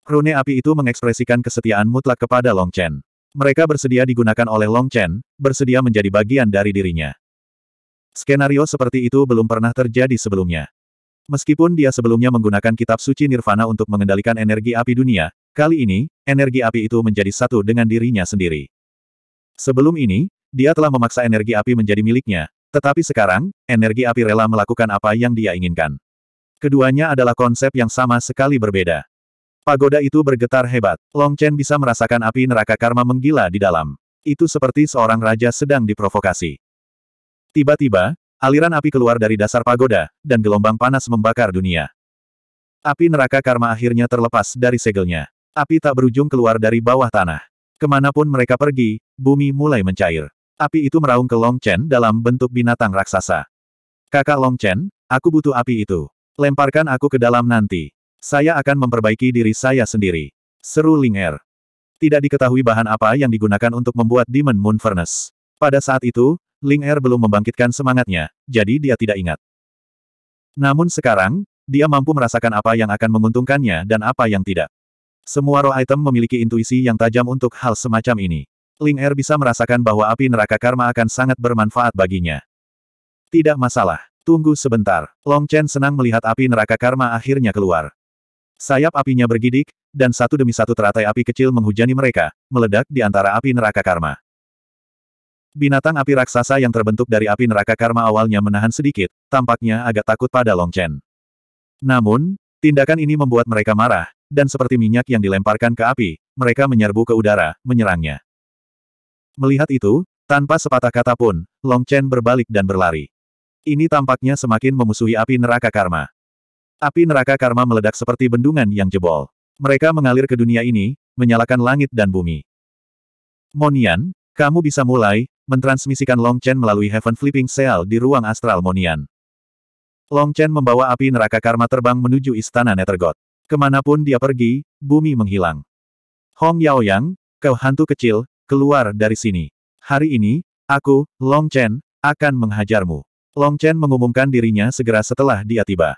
Rune api itu mengekspresikan kesetiaan mutlak kepada Long Chen. Mereka bersedia digunakan oleh Long Chen, bersedia menjadi bagian dari dirinya. Skenario seperti itu belum pernah terjadi sebelumnya. Meskipun dia sebelumnya menggunakan kitab suci Nirvana untuk mengendalikan energi api dunia, kali ini, energi api itu menjadi satu dengan dirinya sendiri. Sebelum ini, dia telah memaksa energi api menjadi miliknya, tetapi sekarang, energi api rela melakukan apa yang dia inginkan. Keduanya adalah konsep yang sama sekali berbeda. Pagoda itu bergetar hebat. Long Chen bisa merasakan api neraka karma menggila di dalam. Itu seperti seorang raja sedang diprovokasi. Tiba-tiba, aliran api keluar dari dasar pagoda, dan gelombang panas membakar dunia. Api neraka karma akhirnya terlepas dari segelnya. Api tak berujung keluar dari bawah tanah. Kemanapun mereka pergi, bumi mulai mencair. Api itu meraung ke Long Chen dalam bentuk binatang raksasa. Kakak Long Chen, aku butuh api itu. Lemparkan aku ke dalam nanti. Saya akan memperbaiki diri saya sendiri. Seru Ling Er. Tidak diketahui bahan apa yang digunakan untuk membuat Demon Moon Furnace. Pada saat itu, Ling Er belum membangkitkan semangatnya, jadi dia tidak ingat. Namun sekarang, dia mampu merasakan apa yang akan menguntungkannya dan apa yang tidak. Semua roh item memiliki intuisi yang tajam untuk hal semacam ini. Ling Er bisa merasakan bahwa api neraka karma akan sangat bermanfaat baginya. Tidak masalah. Tunggu sebentar. Long Chen senang melihat api neraka karma akhirnya keluar. Sayap apinya bergidik, dan satu demi satu teratai api kecil menghujani mereka, meledak di antara api neraka karma. Binatang api raksasa yang terbentuk dari api neraka karma awalnya menahan sedikit, tampaknya agak takut pada Long Chen. Namun, tindakan ini membuat mereka marah, dan seperti minyak yang dilemparkan ke api, mereka menyerbu ke udara, menyerangnya. Melihat itu, tanpa sepatah kata pun, Long Chen berbalik dan berlari. Ini tampaknya semakin memusuhi api neraka karma. Api neraka karma meledak seperti bendungan yang jebol. Mereka mengalir ke dunia ini, menyalakan langit dan bumi. Monian, kamu bisa mulai, mentransmisikan Long Chen melalui Heaven Flipping Seal di ruang astral Monian. Long Chen membawa api neraka karma terbang menuju istana Nethergod. Kemanapun dia pergi, bumi menghilang. Hong Yaoyang, kau hantu kecil, Keluar dari sini. Hari ini, aku, Long Chen, akan menghajarmu. Long Chen mengumumkan dirinya segera setelah dia tiba.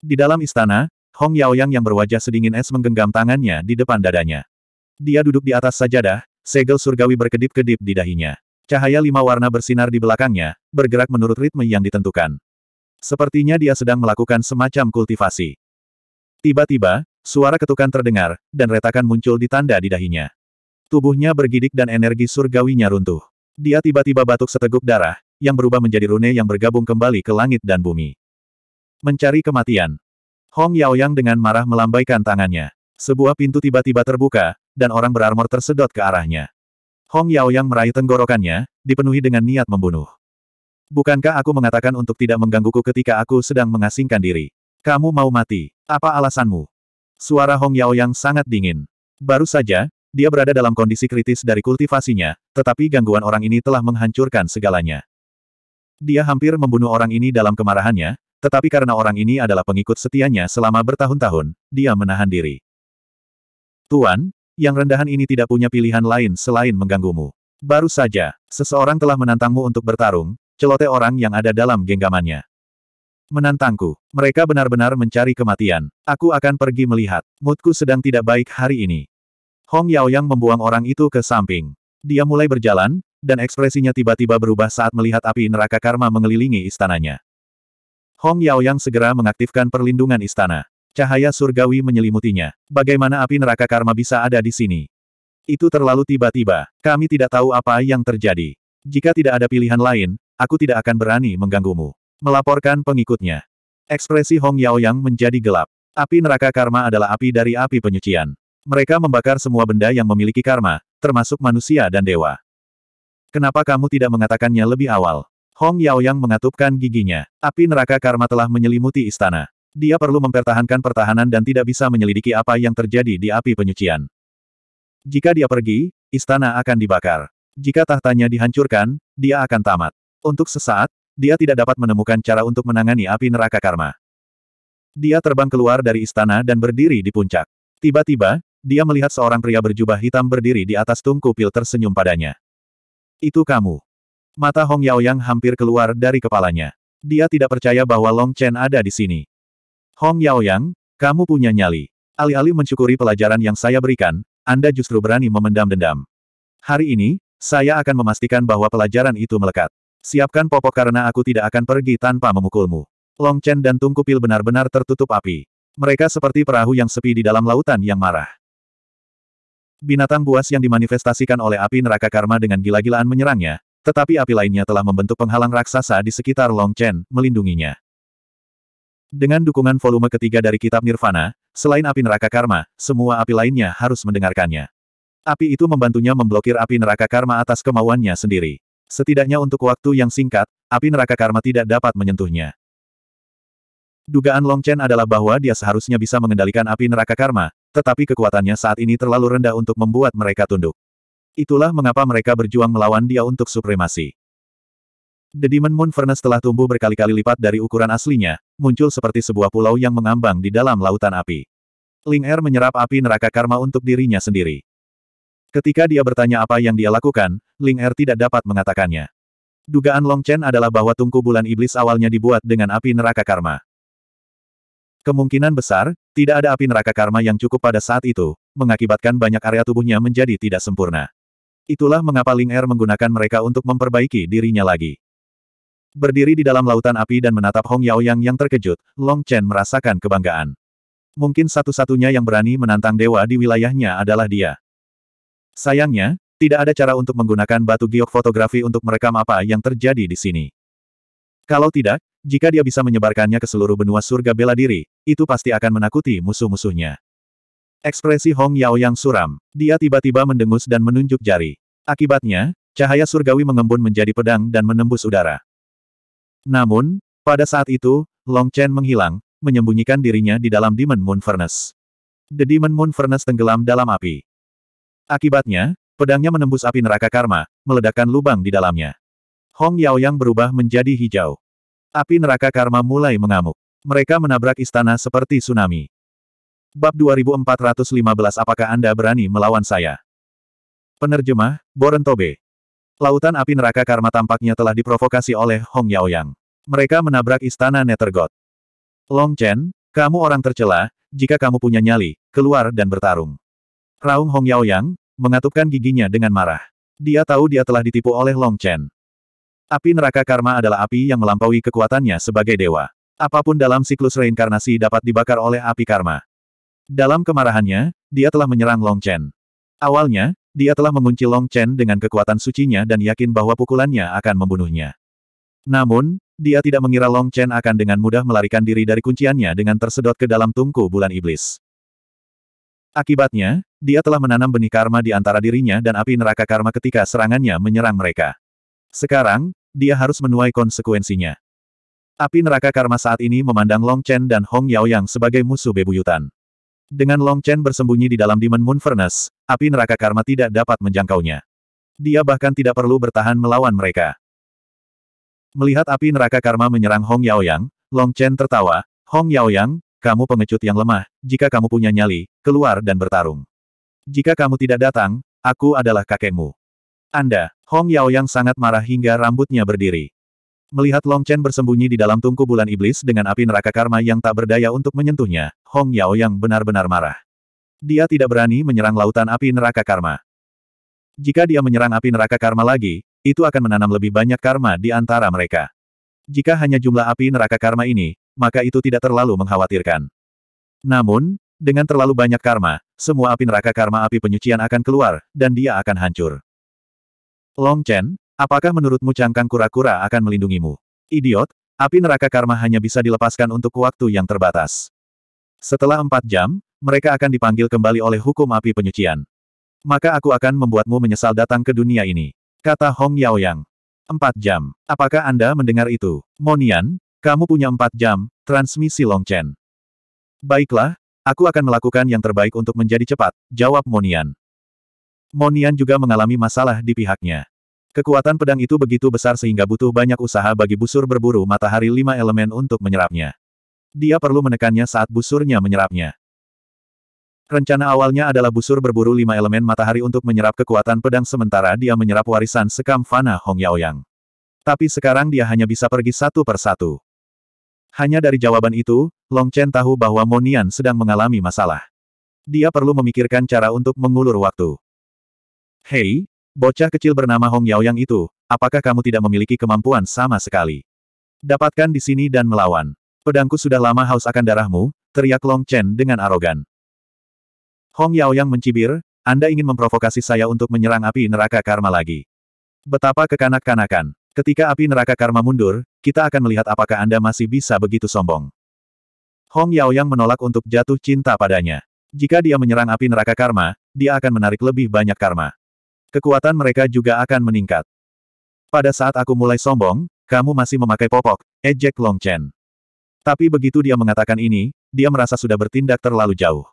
Di dalam istana, Hong Yaoyang yang berwajah sedingin es menggenggam tangannya di depan dadanya. Dia duduk di atas sajadah, segel surgawi berkedip-kedip di dahinya. Cahaya lima warna bersinar di belakangnya, bergerak menurut ritme yang ditentukan. Sepertinya dia sedang melakukan semacam kultivasi. Tiba-tiba, suara ketukan terdengar, dan retakan muncul di tanda di dahinya. Tubuhnya bergidik dan energi surgawinya runtuh. Dia tiba-tiba batuk seteguk darah, yang berubah menjadi rune yang bergabung kembali ke langit dan bumi. Mencari kematian. Hong Yaoyang dengan marah melambaikan tangannya. Sebuah pintu tiba-tiba terbuka, dan orang berarmor tersedot ke arahnya. Hong Yaoyang meraih tenggorokannya, dipenuhi dengan niat membunuh. Bukankah aku mengatakan untuk tidak menggangguku ketika aku sedang mengasingkan diri? Kamu mau mati. Apa alasanmu? Suara Hong Yaoyang sangat dingin. Baru saja, dia berada dalam kondisi kritis dari kultivasinya, tetapi gangguan orang ini telah menghancurkan segalanya. Dia hampir membunuh orang ini dalam kemarahannya, tetapi karena orang ini adalah pengikut setianya selama bertahun-tahun, dia menahan diri. Tuan, yang rendahan ini tidak punya pilihan lain selain mengganggumu. Baru saja, seseorang telah menantangmu untuk bertarung, celote orang yang ada dalam genggamannya. Menantangku, mereka benar-benar mencari kematian. Aku akan pergi melihat. Moodku sedang tidak baik hari ini. Hong Yaoyang membuang orang itu ke samping. Dia mulai berjalan, dan ekspresinya tiba-tiba berubah saat melihat api neraka karma mengelilingi istananya. Hong Yaoyang segera mengaktifkan perlindungan istana. Cahaya surgawi menyelimutinya. Bagaimana api neraka karma bisa ada di sini? Itu terlalu tiba-tiba. Kami tidak tahu apa yang terjadi. Jika tidak ada pilihan lain, aku tidak akan berani mengganggumu. Melaporkan pengikutnya. Ekspresi Hong Yaoyang menjadi gelap. Api neraka karma adalah api dari api penyucian. Mereka membakar semua benda yang memiliki karma, termasuk manusia dan dewa. Kenapa kamu tidak mengatakannya lebih awal? Hong Yaoyang mengatupkan giginya. Api neraka karma telah menyelimuti istana. Dia perlu mempertahankan pertahanan dan tidak bisa menyelidiki apa yang terjadi di api penyucian. Jika dia pergi, istana akan dibakar. Jika tahtanya dihancurkan, dia akan tamat. Untuk sesaat, dia tidak dapat menemukan cara untuk menangani api neraka karma. Dia terbang keluar dari istana dan berdiri di puncak. Tiba-tiba, dia melihat seorang pria berjubah hitam berdiri di atas tungku pil tersenyum padanya. Itu kamu. Mata Hong Yao Yang hampir keluar dari kepalanya. Dia tidak percaya bahwa Long Chen ada di sini. Hong Yaoyang, kamu punya nyali. Alih-alih mensyukuri pelajaran yang saya berikan, Anda justru berani memendam dendam. Hari ini, saya akan memastikan bahwa pelajaran itu melekat. Siapkan popok karena aku tidak akan pergi tanpa memukulmu. Long Chen dan tungku pil benar-benar tertutup api. Mereka seperti perahu yang sepi di dalam lautan yang marah. Binatang buas yang dimanifestasikan oleh api neraka karma dengan gila-gilaan menyerangnya, tetapi api lainnya telah membentuk penghalang raksasa di sekitar Long Chen, melindunginya. Dengan dukungan volume ketiga dari kitab Nirvana, selain api neraka karma, semua api lainnya harus mendengarkannya. Api itu membantunya memblokir api neraka karma atas kemauannya sendiri. Setidaknya untuk waktu yang singkat, api neraka karma tidak dapat menyentuhnya. Dugaan Long Chen adalah bahwa dia seharusnya bisa mengendalikan api neraka karma, tetapi kekuatannya saat ini terlalu rendah untuk membuat mereka tunduk. Itulah mengapa mereka berjuang melawan dia untuk supremasi. The Demon Moon Furnace telah tumbuh berkali-kali lipat dari ukuran aslinya, muncul seperti sebuah pulau yang mengambang di dalam lautan api. Ling Er menyerap api neraka karma untuk dirinya sendiri. Ketika dia bertanya apa yang dia lakukan, Ling Er tidak dapat mengatakannya. Dugaan Long Chen adalah bahwa tungku bulan iblis awalnya dibuat dengan api neraka karma. Kemungkinan besar, tidak ada api neraka karma yang cukup pada saat itu, mengakibatkan banyak area tubuhnya menjadi tidak sempurna. Itulah mengapa Ling Er menggunakan mereka untuk memperbaiki dirinya lagi. Berdiri di dalam lautan api dan menatap Hong Yaoyang yang terkejut, Long Chen merasakan kebanggaan. Mungkin satu-satunya yang berani menantang dewa di wilayahnya adalah dia. Sayangnya, tidak ada cara untuk menggunakan batu giok fotografi untuk merekam apa yang terjadi di sini. Kalau tidak, jika dia bisa menyebarkannya ke seluruh benua surga bela diri, itu pasti akan menakuti musuh-musuhnya. Ekspresi Hong Yao yang suram. Dia tiba-tiba mendengus dan menunjuk jari. Akibatnya, cahaya surgawi mengembun menjadi pedang dan menembus udara. Namun, pada saat itu, Long Chen menghilang, menyembunyikan dirinya di dalam Demon Moon Furnace. The Demon Moon Furnace tenggelam dalam api. Akibatnya, pedangnya menembus api neraka karma, meledakkan lubang di dalamnya. Hong Yao yang berubah menjadi hijau. Api neraka karma mulai mengamuk. Mereka menabrak istana seperti tsunami. Bab 2415 Apakah Anda berani melawan saya? Penerjemah, Borentobe. Lautan api neraka karma tampaknya telah diprovokasi oleh Hong Yaoyang. Mereka menabrak istana Nethergod. Long Chen, kamu orang tercela, jika kamu punya nyali, keluar dan bertarung. Raung Hong Yaoyang, mengatupkan giginya dengan marah. Dia tahu dia telah ditipu oleh Long Chen. Api neraka karma adalah api yang melampaui kekuatannya sebagai dewa. Apapun dalam siklus reinkarnasi dapat dibakar oleh api karma. Dalam kemarahannya, dia telah menyerang Long Chen. Awalnya, dia telah mengunci Long Chen dengan kekuatan sucinya dan yakin bahwa pukulannya akan membunuhnya. Namun, dia tidak mengira Long Chen akan dengan mudah melarikan diri dari kunciannya dengan tersedot ke dalam tungku bulan iblis. Akibatnya, dia telah menanam benih karma di antara dirinya dan api neraka karma ketika serangannya menyerang mereka. Sekarang, dia harus menuai konsekuensinya. Api neraka karma saat ini memandang Long Chen dan Hong Yao Yang sebagai musuh bebuyutan. Dengan Long Chen bersembunyi di dalam Demon Moon Furnace, api neraka karma tidak dapat menjangkaunya. Dia bahkan tidak perlu bertahan melawan mereka. Melihat api neraka karma menyerang Hong Yao Yang, Long Chen tertawa, Hong Yao Yang, kamu pengecut yang lemah, jika kamu punya nyali, keluar dan bertarung. Jika kamu tidak datang, aku adalah kakekmu. Anda, Hong Yao yang sangat marah hingga rambutnya berdiri. Melihat Long Chen bersembunyi di dalam tungku bulan iblis dengan api neraka karma yang tak berdaya untuk menyentuhnya, Hong Yao yang benar-benar marah. Dia tidak berani menyerang lautan api neraka karma. Jika dia menyerang api neraka karma lagi, itu akan menanam lebih banyak karma di antara mereka. Jika hanya jumlah api neraka karma ini, maka itu tidak terlalu mengkhawatirkan. Namun, dengan terlalu banyak karma, semua api neraka karma api penyucian akan keluar, dan dia akan hancur. Long Chen, apakah menurutmu cangkang kura-kura akan melindungimu? Idiot, api neraka karma hanya bisa dilepaskan untuk waktu yang terbatas. Setelah empat jam, mereka akan dipanggil kembali oleh hukum api penyucian. Maka aku akan membuatmu menyesal datang ke dunia ini. Kata Hong Yaoyang. Empat jam. Apakah Anda mendengar itu? Monian, kamu punya empat jam, transmisi Long Chen. Baiklah, aku akan melakukan yang terbaik untuk menjadi cepat, jawab Monian. Monian juga mengalami masalah di pihaknya. Kekuatan pedang itu begitu besar sehingga butuh banyak usaha bagi busur berburu matahari lima elemen untuk menyerapnya. Dia perlu menekannya saat busurnya menyerapnya. Rencana awalnya adalah busur berburu lima elemen matahari untuk menyerap kekuatan pedang sementara dia menyerap warisan sekam Fana Hong Yaoyang. Tapi sekarang dia hanya bisa pergi satu per satu. Hanya dari jawaban itu, Long Chen tahu bahwa Monian sedang mengalami masalah. Dia perlu memikirkan cara untuk mengulur waktu. Hei, Bocah kecil bernama Hong Yao yang itu, apakah kamu tidak memiliki kemampuan sama sekali? Dapatkan di sini dan melawan. Pedangku sudah lama haus akan darahmu, teriak Long Chen dengan arogan. Hong Yao yang mencibir, Anda ingin memprovokasi saya untuk menyerang api neraka karma lagi. Betapa kekanak-kanakan. Ketika api neraka karma mundur, kita akan melihat apakah Anda masih bisa begitu sombong. Hong Yao yang menolak untuk jatuh cinta padanya. Jika dia menyerang api neraka karma, dia akan menarik lebih banyak karma. Kekuatan mereka juga akan meningkat. Pada saat aku mulai sombong, kamu masih memakai popok, ejek eh, Long Chen. Tapi begitu dia mengatakan ini, dia merasa sudah bertindak terlalu jauh.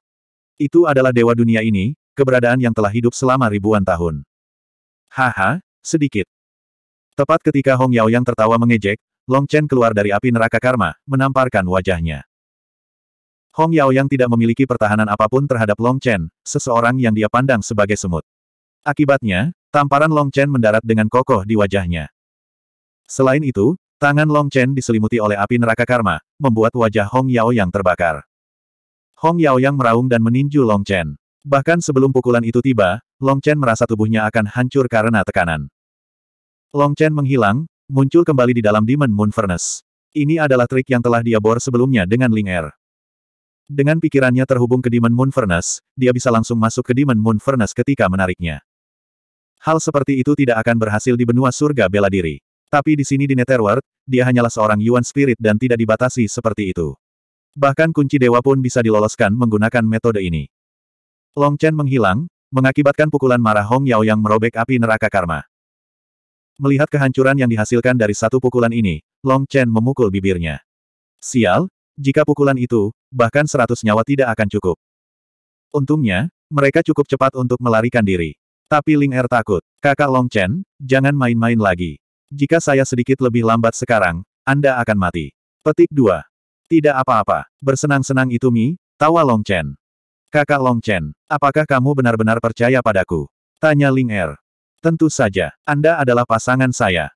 Itu adalah dewa dunia ini, keberadaan yang telah hidup selama ribuan tahun. Haha, sedikit. Tepat ketika Hong Yao yang tertawa mengejek, Long Chen keluar dari api neraka karma, menamparkan wajahnya. Hong Yao yang tidak memiliki pertahanan apapun terhadap Long Chen, seseorang yang dia pandang sebagai semut. Akibatnya, tamparan Long Chen mendarat dengan kokoh di wajahnya. Selain itu, tangan Long Chen diselimuti oleh api neraka karma, membuat wajah Hong Yao yang terbakar. Hong Yao yang meraung dan meninju Long Chen. Bahkan sebelum pukulan itu tiba, Long Chen merasa tubuhnya akan hancur karena tekanan. Long Chen menghilang, muncul kembali di dalam Demon Moon Furnace. Ini adalah trik yang telah dia bor sebelumnya dengan Ling Er. Dengan pikirannya terhubung ke Demon Moon Furnace, dia bisa langsung masuk ke Demon Moon Furnace ketika menariknya hal seperti itu tidak akan berhasil di benua surga bela diri. Tapi di sini di Netherworld, dia hanyalah seorang Yuan Spirit dan tidak dibatasi seperti itu. Bahkan kunci dewa pun bisa diloloskan menggunakan metode ini. Long Chen menghilang, mengakibatkan pukulan marah Hong Yao yang merobek api neraka karma. Melihat kehancuran yang dihasilkan dari satu pukulan ini, Long Chen memukul bibirnya. Sial, jika pukulan itu, bahkan seratus nyawa tidak akan cukup. Untungnya, mereka cukup cepat untuk melarikan diri. Tapi Ling Er takut. Kakak Long Chen, jangan main-main lagi. Jika saya sedikit lebih lambat sekarang, Anda akan mati. Petik 2. Tidak apa-apa. Bersenang-senang itu Mi, tawa Long Chen. Kakak Long Chen, apakah kamu benar-benar percaya padaku? Tanya Ling Er. Tentu saja, Anda adalah pasangan saya.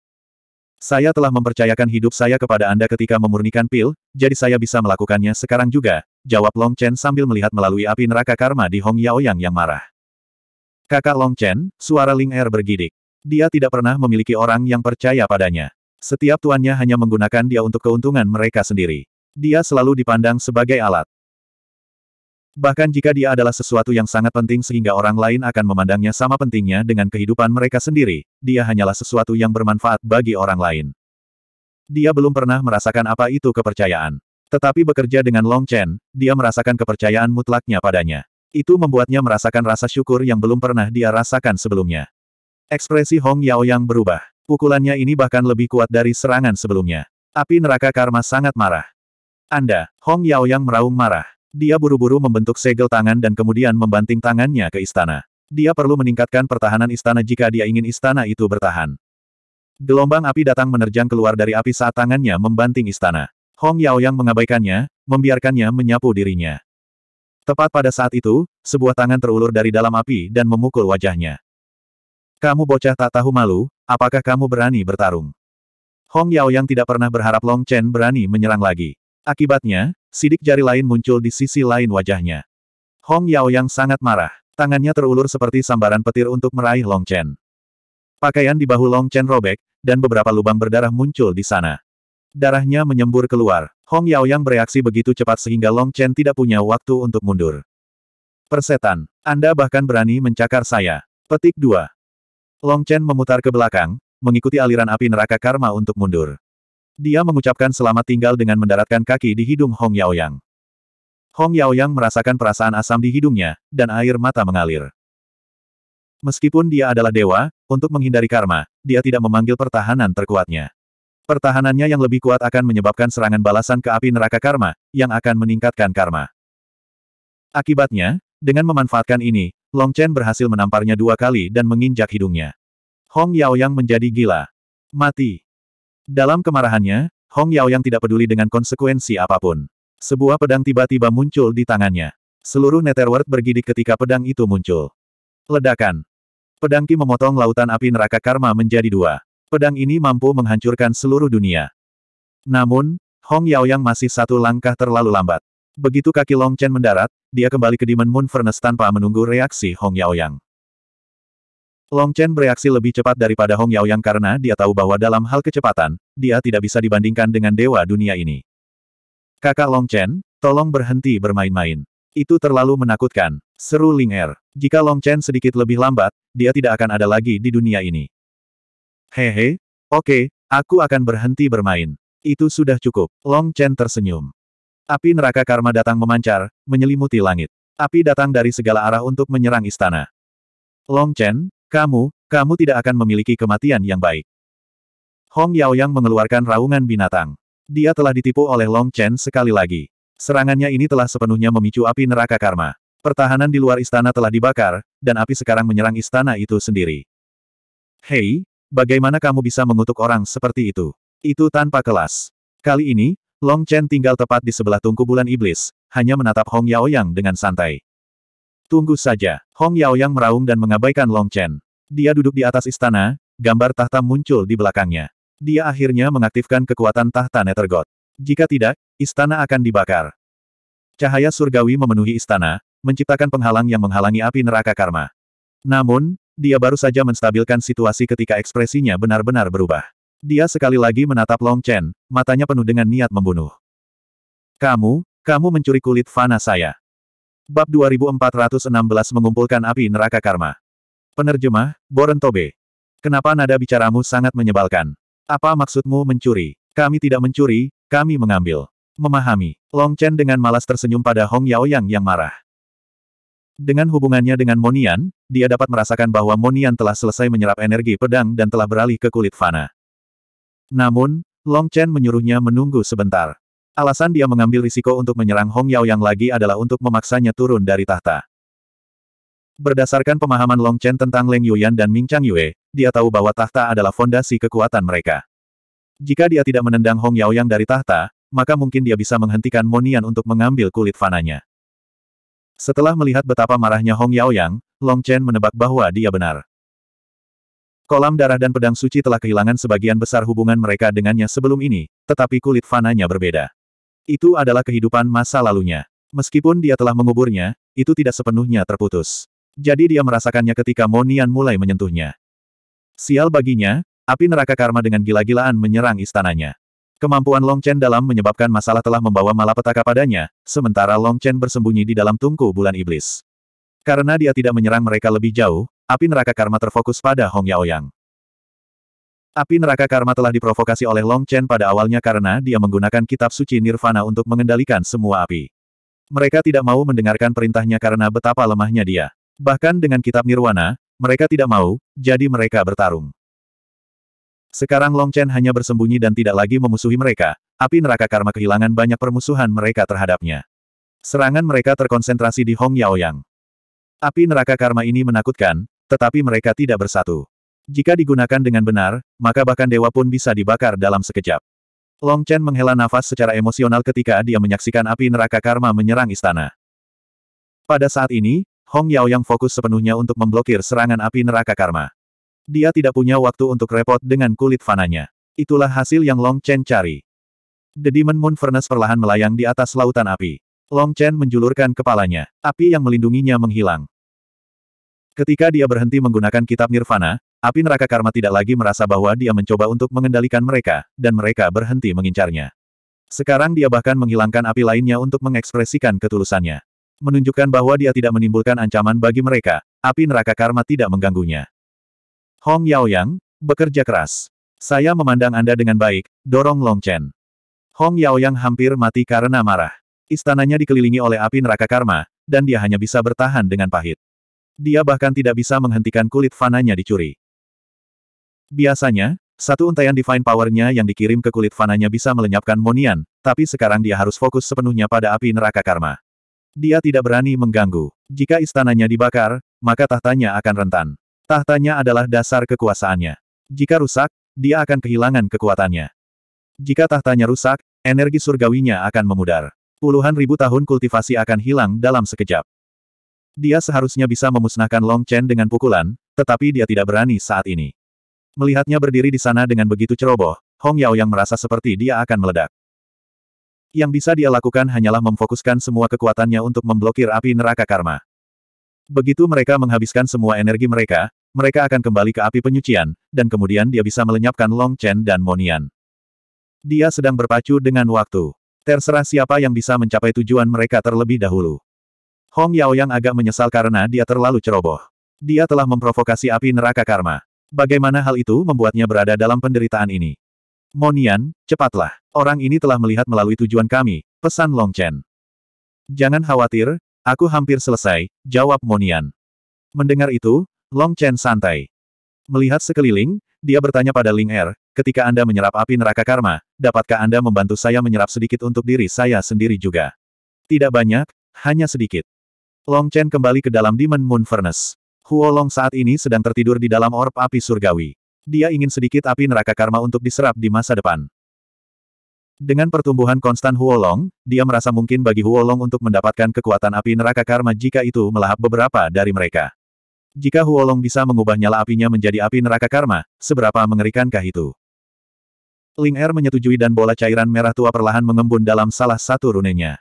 Saya telah mempercayakan hidup saya kepada Anda ketika memurnikan pil, jadi saya bisa melakukannya sekarang juga, jawab Long Chen sambil melihat melalui api neraka karma di Hong Yaoyang yang marah. Kakak Long Chen, suara Ling Er bergidik. Dia tidak pernah memiliki orang yang percaya padanya. Setiap tuannya hanya menggunakan dia untuk keuntungan mereka sendiri. Dia selalu dipandang sebagai alat. Bahkan jika dia adalah sesuatu yang sangat penting sehingga orang lain akan memandangnya sama pentingnya dengan kehidupan mereka sendiri, dia hanyalah sesuatu yang bermanfaat bagi orang lain. Dia belum pernah merasakan apa itu kepercayaan. Tetapi bekerja dengan Long Chen, dia merasakan kepercayaan mutlaknya padanya. Itu membuatnya merasakan rasa syukur yang belum pernah dia rasakan sebelumnya. Ekspresi Hong Yao yang berubah. Pukulannya ini bahkan lebih kuat dari serangan sebelumnya. Api neraka karma sangat marah. Anda, Hong Yao yang meraung marah. Dia buru-buru membentuk segel tangan dan kemudian membanting tangannya ke istana. Dia perlu meningkatkan pertahanan istana jika dia ingin istana itu bertahan. Gelombang api datang menerjang keluar dari api saat tangannya membanting istana. Hong Yao yang mengabaikannya, membiarkannya menyapu dirinya. Tepat pada saat itu, sebuah tangan terulur dari dalam api dan memukul wajahnya. Kamu bocah tak tahu malu, apakah kamu berani bertarung? Hong Yao yang tidak pernah berharap Long Chen berani menyerang lagi. Akibatnya, sidik jari lain muncul di sisi lain wajahnya. Hong Yao yang sangat marah. Tangannya terulur seperti sambaran petir untuk meraih Long Chen. Pakaian di bahu Long Chen robek, dan beberapa lubang berdarah muncul di sana. Darahnya menyembur keluar. Hong Yaoyang bereaksi begitu cepat sehingga Long Chen tidak punya waktu untuk mundur. Persetan. Anda bahkan berani mencakar saya. Petik 2. Long Chen memutar ke belakang, mengikuti aliran api neraka karma untuk mundur. Dia mengucapkan selamat tinggal dengan mendaratkan kaki di hidung Hong Yaoyang. Hong Yaoyang merasakan perasaan asam di hidungnya, dan air mata mengalir. Meskipun dia adalah dewa, untuk menghindari karma, dia tidak memanggil pertahanan terkuatnya. Pertahanannya yang lebih kuat akan menyebabkan serangan balasan ke api neraka karma, yang akan meningkatkan karma. Akibatnya, dengan memanfaatkan ini, Long Chen berhasil menamparnya dua kali dan menginjak hidungnya. Hong Yaoyang menjadi gila. Mati. Dalam kemarahannya, Hong Yaoyang tidak peduli dengan konsekuensi apapun. Sebuah pedang tiba-tiba muncul di tangannya. Seluruh netherworld bergidik ketika pedang itu muncul. Ledakan. Pedang Ki memotong lautan api neraka karma menjadi dua. Pedang ini mampu menghancurkan seluruh dunia. Namun, Hong Yaoyang masih satu langkah terlalu lambat. Begitu kaki Long Chen mendarat, dia kembali ke Demon Moon Furnace tanpa menunggu reaksi Hong Yaoyang. Long Chen bereaksi lebih cepat daripada Hong Yaoyang karena dia tahu bahwa dalam hal kecepatan, dia tidak bisa dibandingkan dengan dewa dunia ini. Kakak Long Chen, tolong berhenti bermain-main. Itu terlalu menakutkan, seru Ling Er. Jika Long Chen sedikit lebih lambat, dia tidak akan ada lagi di dunia ini. Hehe, oke, aku akan berhenti bermain. Itu sudah cukup. Long Chen tersenyum. Api neraka karma datang memancar, menyelimuti langit. Api datang dari segala arah untuk menyerang istana. Long Chen, kamu, kamu tidak akan memiliki kematian yang baik. Hong Yao Yang mengeluarkan raungan binatang. Dia telah ditipu oleh Long Chen sekali lagi. Serangannya ini telah sepenuhnya memicu api neraka karma. Pertahanan di luar istana telah dibakar, dan api sekarang menyerang istana itu sendiri. Hei, Bagaimana kamu bisa mengutuk orang seperti itu? Itu tanpa kelas. Kali ini, Long Chen tinggal tepat di sebelah tungku bulan iblis, hanya menatap Hong Yao Yang dengan santai. Tunggu saja. Hong Yao Yang meraung dan mengabaikan Long Chen. Dia duduk di atas istana, gambar tahta muncul di belakangnya. Dia akhirnya mengaktifkan kekuatan tahta God. Jika tidak, istana akan dibakar. Cahaya surgawi memenuhi istana, menciptakan penghalang yang menghalangi api neraka karma. Namun, dia baru saja menstabilkan situasi ketika ekspresinya benar-benar berubah. Dia sekali lagi menatap Long Chen, matanya penuh dengan niat membunuh. Kamu, kamu mencuri kulit fana saya. Bab 2416 mengumpulkan api neraka karma. Penerjemah, Boren Tobe. Kenapa nada bicaramu sangat menyebalkan? Apa maksudmu mencuri? Kami tidak mencuri, kami mengambil. Memahami. Long Chen dengan malas tersenyum pada Hong Yaoyang yang marah. Dengan hubungannya dengan Monian, dia dapat merasakan bahwa Monian telah selesai menyerap energi pedang dan telah beralih ke kulit fana. Namun, Long Chen menyuruhnya menunggu sebentar. Alasan dia mengambil risiko untuk menyerang Hong Yao yang lagi adalah untuk memaksanya turun dari tahta. Berdasarkan pemahaman Long Chen tentang Leng Yuyan dan Ming Chang Yue, dia tahu bahwa tahta adalah fondasi kekuatan mereka. Jika dia tidak menendang Hong Yao yang dari tahta, maka mungkin dia bisa menghentikan Monian untuk mengambil kulit fananya. Setelah melihat betapa marahnya Hong Yaoyang, Long Chen menebak bahwa dia benar. Kolam darah dan pedang suci telah kehilangan sebagian besar hubungan mereka dengannya sebelum ini, tetapi kulit fananya berbeda. Itu adalah kehidupan masa lalunya. Meskipun dia telah menguburnya, itu tidak sepenuhnya terputus. Jadi dia merasakannya ketika Monian mulai menyentuhnya. Sial baginya, api neraka karma dengan gila-gilaan menyerang istananya. Kemampuan Long Chen dalam menyebabkan masalah telah membawa malapetaka padanya, sementara Long Chen bersembunyi di dalam tungku bulan iblis. Karena dia tidak menyerang mereka lebih jauh, api neraka karma terfokus pada Hong Yaoyang. Api neraka karma telah diprovokasi oleh Long Chen pada awalnya karena dia menggunakan kitab suci Nirvana untuk mengendalikan semua api. Mereka tidak mau mendengarkan perintahnya karena betapa lemahnya dia. Bahkan dengan kitab Nirwana, mereka tidak mau, jadi mereka bertarung. Sekarang Long Chen hanya bersembunyi dan tidak lagi memusuhi mereka, api neraka karma kehilangan banyak permusuhan mereka terhadapnya. Serangan mereka terkonsentrasi di Hong Yaoyang. Api neraka karma ini menakutkan, tetapi mereka tidak bersatu. Jika digunakan dengan benar, maka bahkan dewa pun bisa dibakar dalam sekejap. Long Chen menghela nafas secara emosional ketika dia menyaksikan api neraka karma menyerang istana. Pada saat ini, Hong Yaoyang fokus sepenuhnya untuk memblokir serangan api neraka karma. Dia tidak punya waktu untuk repot dengan kulit fananya. Itulah hasil yang Long Chen cari. The Demon Moon Furnace perlahan melayang di atas lautan api. Long Chen menjulurkan kepalanya. Api yang melindunginya menghilang. Ketika dia berhenti menggunakan kitab Nirvana, api neraka karma tidak lagi merasa bahwa dia mencoba untuk mengendalikan mereka, dan mereka berhenti mengincarnya. Sekarang dia bahkan menghilangkan api lainnya untuk mengekspresikan ketulusannya. Menunjukkan bahwa dia tidak menimbulkan ancaman bagi mereka, api neraka karma tidak mengganggunya. Hong Yaoyang, bekerja keras. Saya memandang Anda dengan baik, dorong Long Chen. Hong Yaoyang hampir mati karena marah. Istananya dikelilingi oleh api neraka karma, dan dia hanya bisa bertahan dengan pahit. Dia bahkan tidak bisa menghentikan kulit fananya dicuri. Biasanya, satu untaian divine powernya yang dikirim ke kulit fananya bisa melenyapkan Monian, tapi sekarang dia harus fokus sepenuhnya pada api neraka karma. Dia tidak berani mengganggu. Jika istananya dibakar, maka tahtanya akan rentan. Tahtanya adalah dasar kekuasaannya. Jika rusak, dia akan kehilangan kekuatannya. Jika tahtanya rusak, energi surgawinya akan memudar. Puluhan ribu tahun kultivasi akan hilang dalam sekejap. Dia seharusnya bisa memusnahkan Long Chen dengan pukulan, tetapi dia tidak berani saat ini. Melihatnya berdiri di sana dengan begitu ceroboh, Hong Yao yang merasa seperti dia akan meledak. Yang bisa dia lakukan hanyalah memfokuskan semua kekuatannya untuk memblokir api neraka karma. Begitu mereka menghabiskan semua energi mereka, mereka akan kembali ke api penyucian, dan kemudian dia bisa melenyapkan Long Chen dan Monian. Dia sedang berpacu dengan waktu. Terserah siapa yang bisa mencapai tujuan mereka terlebih dahulu. Hong Yaoyang agak menyesal karena dia terlalu ceroboh. Dia telah memprovokasi api neraka karma. Bagaimana hal itu membuatnya berada dalam penderitaan ini? Monian, cepatlah. Orang ini telah melihat melalui tujuan kami, pesan Long Chen. Jangan khawatir, aku hampir selesai, jawab Monian. Mendengar itu, Long Chen santai. Melihat sekeliling, dia bertanya pada Ling Er, ketika Anda menyerap api neraka karma, dapatkah Anda membantu saya menyerap sedikit untuk diri saya sendiri juga? Tidak banyak, hanya sedikit. Long Chen kembali ke dalam Demon Moon Furnace. Huo Long saat ini sedang tertidur di dalam orb api surgawi. Dia ingin sedikit api neraka karma untuk diserap di masa depan. Dengan pertumbuhan konstan Huo Long, dia merasa mungkin bagi Huo Long untuk mendapatkan kekuatan api neraka karma jika itu melahap beberapa dari mereka. Jika Huolong bisa mengubah nyala apinya menjadi api neraka karma, seberapa mengerikankah itu? Ling Er menyetujui dan bola cairan merah tua perlahan mengembun dalam salah satu runenya.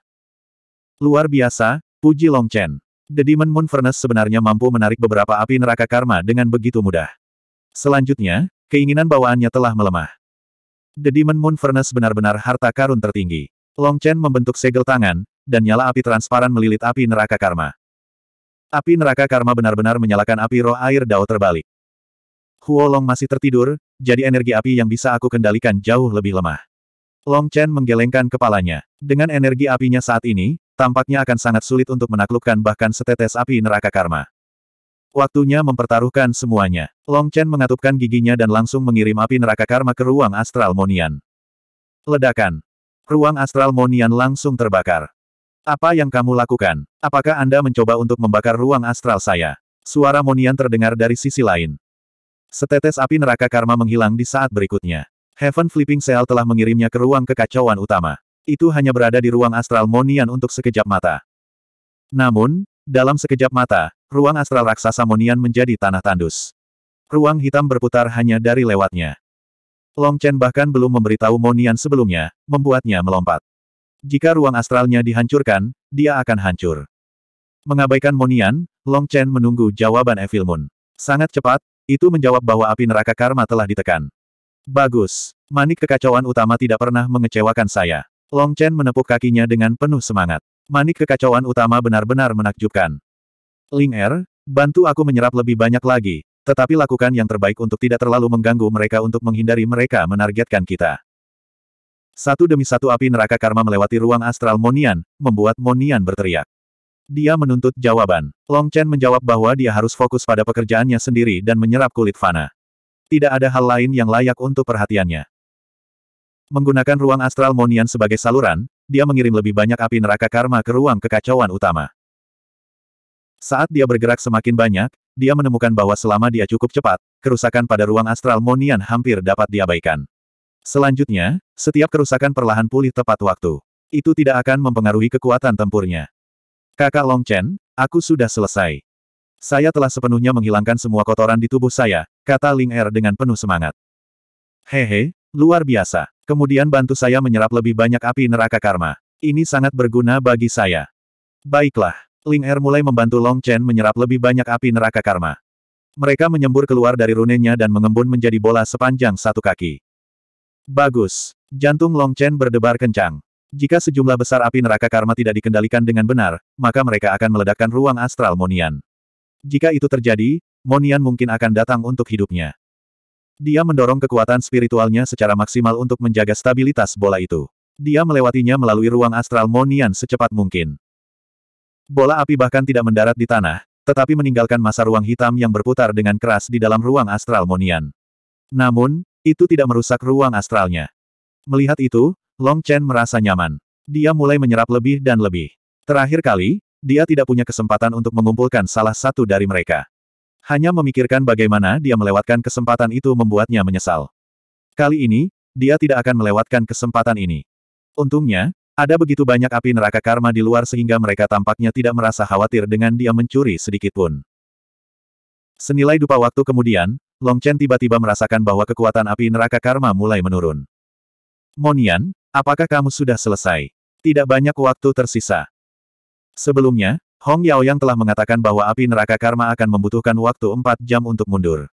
Luar biasa, puji Long Chen. The Demon Moon Furnace sebenarnya mampu menarik beberapa api neraka karma dengan begitu mudah. Selanjutnya, keinginan bawaannya telah melemah. The Demon Moon Furnace benar-benar harta karun tertinggi. Long Chen membentuk segel tangan, dan nyala api transparan melilit api neraka karma. Api neraka karma benar-benar menyalakan api roh air Dao terbalik. Huolong masih tertidur, jadi energi api yang bisa aku kendalikan jauh lebih lemah. Long Chen menggelengkan kepalanya. Dengan energi apinya saat ini, tampaknya akan sangat sulit untuk menaklukkan bahkan setetes api neraka karma. Waktunya mempertaruhkan semuanya. Long Chen mengatupkan giginya dan langsung mengirim api neraka karma ke ruang astral Monian. Ledakan. Ruang astral Monian langsung terbakar. Apa yang kamu lakukan? Apakah Anda mencoba untuk membakar ruang astral saya? Suara Monian terdengar dari sisi lain. Setetes api neraka karma menghilang di saat berikutnya. Heaven Flipping Cell telah mengirimnya ke ruang kekacauan utama. Itu hanya berada di ruang astral Monian untuk sekejap mata. Namun, dalam sekejap mata, ruang astral raksasa Monian menjadi tanah tandus. Ruang hitam berputar hanya dari lewatnya. Long Chen bahkan belum memberitahu Monian sebelumnya, membuatnya melompat. Jika ruang astralnya dihancurkan, dia akan hancur. Mengabaikan Monian, Long Chen menunggu jawaban Evil Moon. Sangat cepat, itu menjawab bahwa api neraka karma telah ditekan. Bagus. Manik kekacauan utama tidak pernah mengecewakan saya. Long Chen menepuk kakinya dengan penuh semangat. Manik kekacauan utama benar-benar menakjubkan. Ling Er, bantu aku menyerap lebih banyak lagi, tetapi lakukan yang terbaik untuk tidak terlalu mengganggu mereka untuk menghindari mereka menargetkan kita. Satu demi satu api neraka karma melewati ruang astral Monian, membuat Monian berteriak. Dia menuntut jawaban. Long Chen menjawab bahwa dia harus fokus pada pekerjaannya sendiri dan menyerap kulit fana. Tidak ada hal lain yang layak untuk perhatiannya. Menggunakan ruang astral Monian sebagai saluran, dia mengirim lebih banyak api neraka karma ke ruang kekacauan utama. Saat dia bergerak semakin banyak, dia menemukan bahwa selama dia cukup cepat, kerusakan pada ruang astral Monian hampir dapat diabaikan. Selanjutnya, setiap kerusakan perlahan pulih tepat waktu. Itu tidak akan mempengaruhi kekuatan tempurnya. Kakak Long Chen, aku sudah selesai. Saya telah sepenuhnya menghilangkan semua kotoran di tubuh saya, kata Ling Er dengan penuh semangat. Hehe, luar biasa. Kemudian bantu saya menyerap lebih banyak api neraka karma. Ini sangat berguna bagi saya. Baiklah, Ling Er mulai membantu Long Chen menyerap lebih banyak api neraka karma. Mereka menyembur keluar dari runenya dan mengembun menjadi bola sepanjang satu kaki. Bagus. Jantung Long Chen berdebar kencang. Jika sejumlah besar api neraka karma tidak dikendalikan dengan benar, maka mereka akan meledakkan ruang astral Monian. Jika itu terjadi, Monian mungkin akan datang untuk hidupnya. Dia mendorong kekuatan spiritualnya secara maksimal untuk menjaga stabilitas bola itu. Dia melewatinya melalui ruang astral Monian secepat mungkin. Bola api bahkan tidak mendarat di tanah, tetapi meninggalkan masa ruang hitam yang berputar dengan keras di dalam ruang astral Monian. Namun, itu tidak merusak ruang astralnya. Melihat itu, Long Chen merasa nyaman. Dia mulai menyerap lebih dan lebih. Terakhir kali, dia tidak punya kesempatan untuk mengumpulkan salah satu dari mereka. Hanya memikirkan bagaimana dia melewatkan kesempatan itu membuatnya menyesal. Kali ini, dia tidak akan melewatkan kesempatan ini. Untungnya, ada begitu banyak api neraka karma di luar sehingga mereka tampaknya tidak merasa khawatir dengan dia mencuri sedikit pun. Senilai dupa waktu kemudian, Long Chen tiba-tiba merasakan bahwa kekuatan api neraka karma mulai menurun. Monian, apakah kamu sudah selesai? Tidak banyak waktu tersisa. Sebelumnya, Hong Yao yang telah mengatakan bahwa api neraka karma akan membutuhkan waktu 4 jam untuk mundur.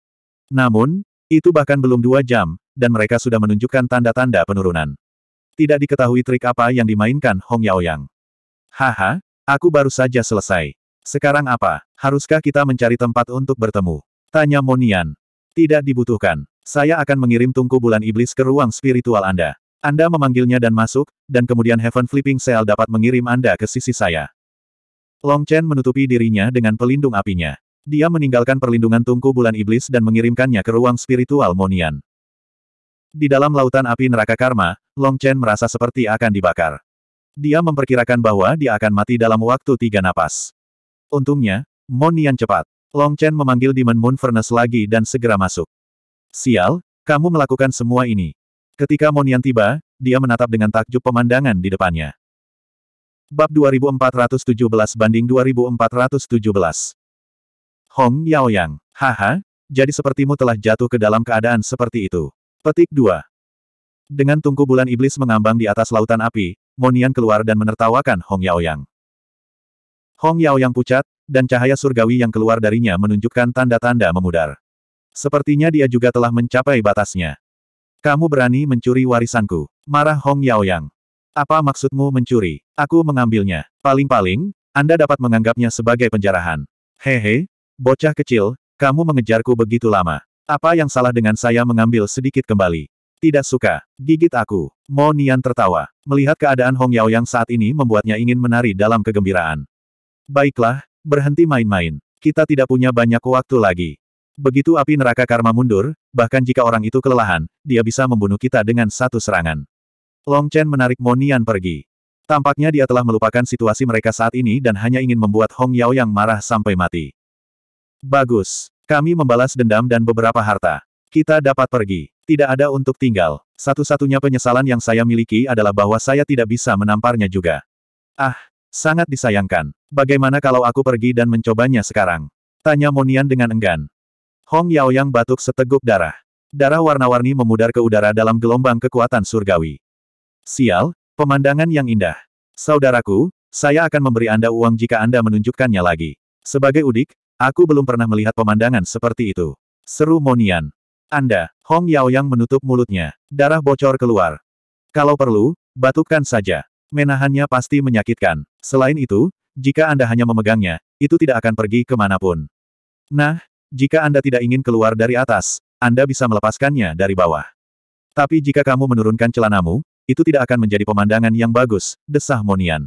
Namun, itu bahkan belum dua jam, dan mereka sudah menunjukkan tanda-tanda penurunan. Tidak diketahui trik apa yang dimainkan Hong Yao Yang. Haha, aku baru saja selesai. Sekarang apa? Haruskah kita mencari tempat untuk bertemu? Tanya Monian. Tidak dibutuhkan. Saya akan mengirim tungku bulan iblis ke ruang spiritual Anda. Anda memanggilnya dan masuk, dan kemudian Heaven Flipping Cell dapat mengirim Anda ke sisi saya. Long Chen menutupi dirinya dengan pelindung apinya. Dia meninggalkan perlindungan tungku bulan iblis dan mengirimkannya ke ruang spiritual Monian. Di dalam lautan api neraka karma, Long Chen merasa seperti akan dibakar. Dia memperkirakan bahwa dia akan mati dalam waktu tiga napas. Untungnya, Monian cepat. Long Chen memanggil Demon Moon Furnace lagi dan segera masuk. Sial, kamu melakukan semua ini. Ketika Monian tiba, dia menatap dengan takjub pemandangan di depannya. Bab 2417 banding 2417 Hong Yaoyang, haha, jadi sepertimu telah jatuh ke dalam keadaan seperti itu. Petik 2 Dengan tungku bulan iblis mengambang di atas lautan api, Monian keluar dan menertawakan Hong Yao Yang. Hong Yao Yang pucat, dan cahaya surgawi yang keluar darinya menunjukkan tanda-tanda memudar. Sepertinya dia juga telah mencapai batasnya. Kamu berani mencuri warisanku. Marah Hong Yaoyang. Apa maksudmu mencuri? Aku mengambilnya. Paling-paling, Anda dapat menganggapnya sebagai penjarahan. Hehe, bocah kecil, kamu mengejarku begitu lama. Apa yang salah dengan saya mengambil sedikit kembali? Tidak suka. Gigit aku. Mo Nian tertawa. Melihat keadaan Hong Yaoyang saat ini membuatnya ingin menari dalam kegembiraan. Baiklah, Berhenti main-main. Kita tidak punya banyak waktu lagi. Begitu api neraka karma mundur, bahkan jika orang itu kelelahan, dia bisa membunuh kita dengan satu serangan. Long Chen menarik Monian pergi. Tampaknya dia telah melupakan situasi mereka saat ini dan hanya ingin membuat Hong Yao yang marah sampai mati. Bagus. Kami membalas dendam dan beberapa harta. Kita dapat pergi. Tidak ada untuk tinggal. Satu-satunya penyesalan yang saya miliki adalah bahwa saya tidak bisa menamparnya juga. Ah, Sangat disayangkan. Bagaimana kalau aku pergi dan mencobanya sekarang? Tanya Monian dengan enggan. Hong Yao Yang batuk seteguk darah. Darah warna-warni memudar ke udara dalam gelombang kekuatan surgawi. Sial, pemandangan yang indah. Saudaraku, saya akan memberi Anda uang jika Anda menunjukkannya lagi. Sebagai udik, aku belum pernah melihat pemandangan seperti itu. Seru Monian. Anda, Hong Yao Yang menutup mulutnya. Darah bocor keluar. Kalau perlu, batukkan saja menahannya pasti menyakitkan. Selain itu, jika Anda hanya memegangnya, itu tidak akan pergi kemanapun. Nah, jika Anda tidak ingin keluar dari atas, Anda bisa melepaskannya dari bawah. Tapi jika kamu menurunkan celanamu, itu tidak akan menjadi pemandangan yang bagus, desah Monian.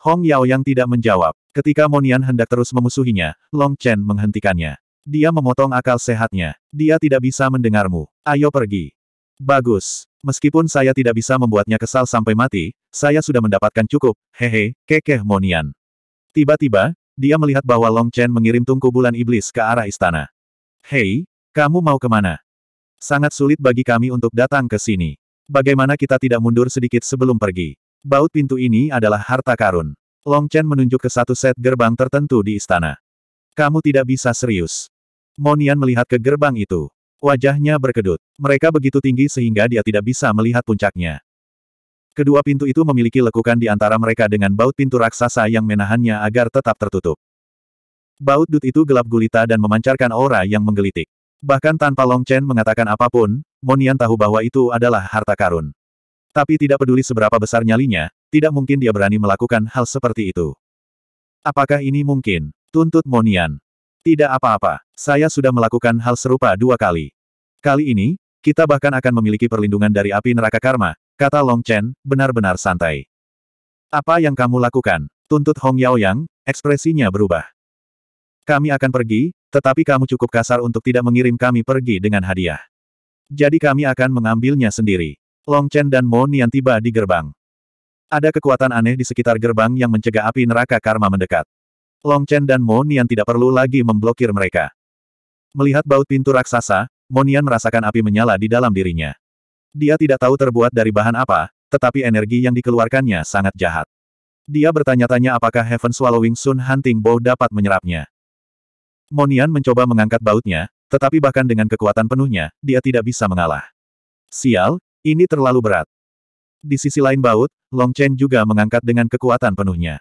Hong Yao yang tidak menjawab. Ketika Monian hendak terus memusuhinya, Long Chen menghentikannya. Dia memotong akal sehatnya. Dia tidak bisa mendengarmu. Ayo pergi. Bagus. Meskipun saya tidak bisa membuatnya kesal sampai mati, saya sudah mendapatkan cukup, hehe, kekeh Monian. Tiba-tiba, dia melihat bahwa Long Chen mengirim tungku bulan iblis ke arah istana. Hei, kamu mau kemana? Sangat sulit bagi kami untuk datang ke sini. Bagaimana kita tidak mundur sedikit sebelum pergi? Baut pintu ini adalah harta karun. Long Chen menunjuk ke satu set gerbang tertentu di istana. Kamu tidak bisa serius. Monian melihat ke gerbang itu. Wajahnya berkedut. Mereka begitu tinggi sehingga dia tidak bisa melihat puncaknya. Kedua pintu itu memiliki lekukan di antara mereka dengan baut pintu raksasa yang menahannya agar tetap tertutup. Baut dut itu gelap gulita dan memancarkan aura yang menggelitik. Bahkan tanpa Long Chen mengatakan apapun, Monian tahu bahwa itu adalah harta karun. Tapi tidak peduli seberapa besar nyalinya, tidak mungkin dia berani melakukan hal seperti itu. Apakah ini mungkin? Tuntut Monian. Tidak apa-apa, saya sudah melakukan hal serupa dua kali. Kali ini, kita bahkan akan memiliki perlindungan dari api neraka karma, kata Long Chen, benar-benar santai. Apa yang kamu lakukan? Tuntut Hong Yao Yang, ekspresinya berubah. Kami akan pergi, tetapi kamu cukup kasar untuk tidak mengirim kami pergi dengan hadiah. Jadi kami akan mengambilnya sendiri. Long Chen dan Mo Nian tiba di gerbang. Ada kekuatan aneh di sekitar gerbang yang mencegah api neraka karma mendekat. Long Chen dan Mo Nian tidak perlu lagi memblokir mereka. Melihat baut pintu raksasa, Mo Nian merasakan api menyala di dalam dirinya. Dia tidak tahu terbuat dari bahan apa, tetapi energi yang dikeluarkannya sangat jahat. Dia bertanya-tanya apakah Heaven Swallowing Sun Hunting Bow dapat menyerapnya. Mo Nian mencoba mengangkat bautnya, tetapi bahkan dengan kekuatan penuhnya, dia tidak bisa mengalah. Sial, ini terlalu berat. Di sisi lain baut, Long Chen juga mengangkat dengan kekuatan penuhnya.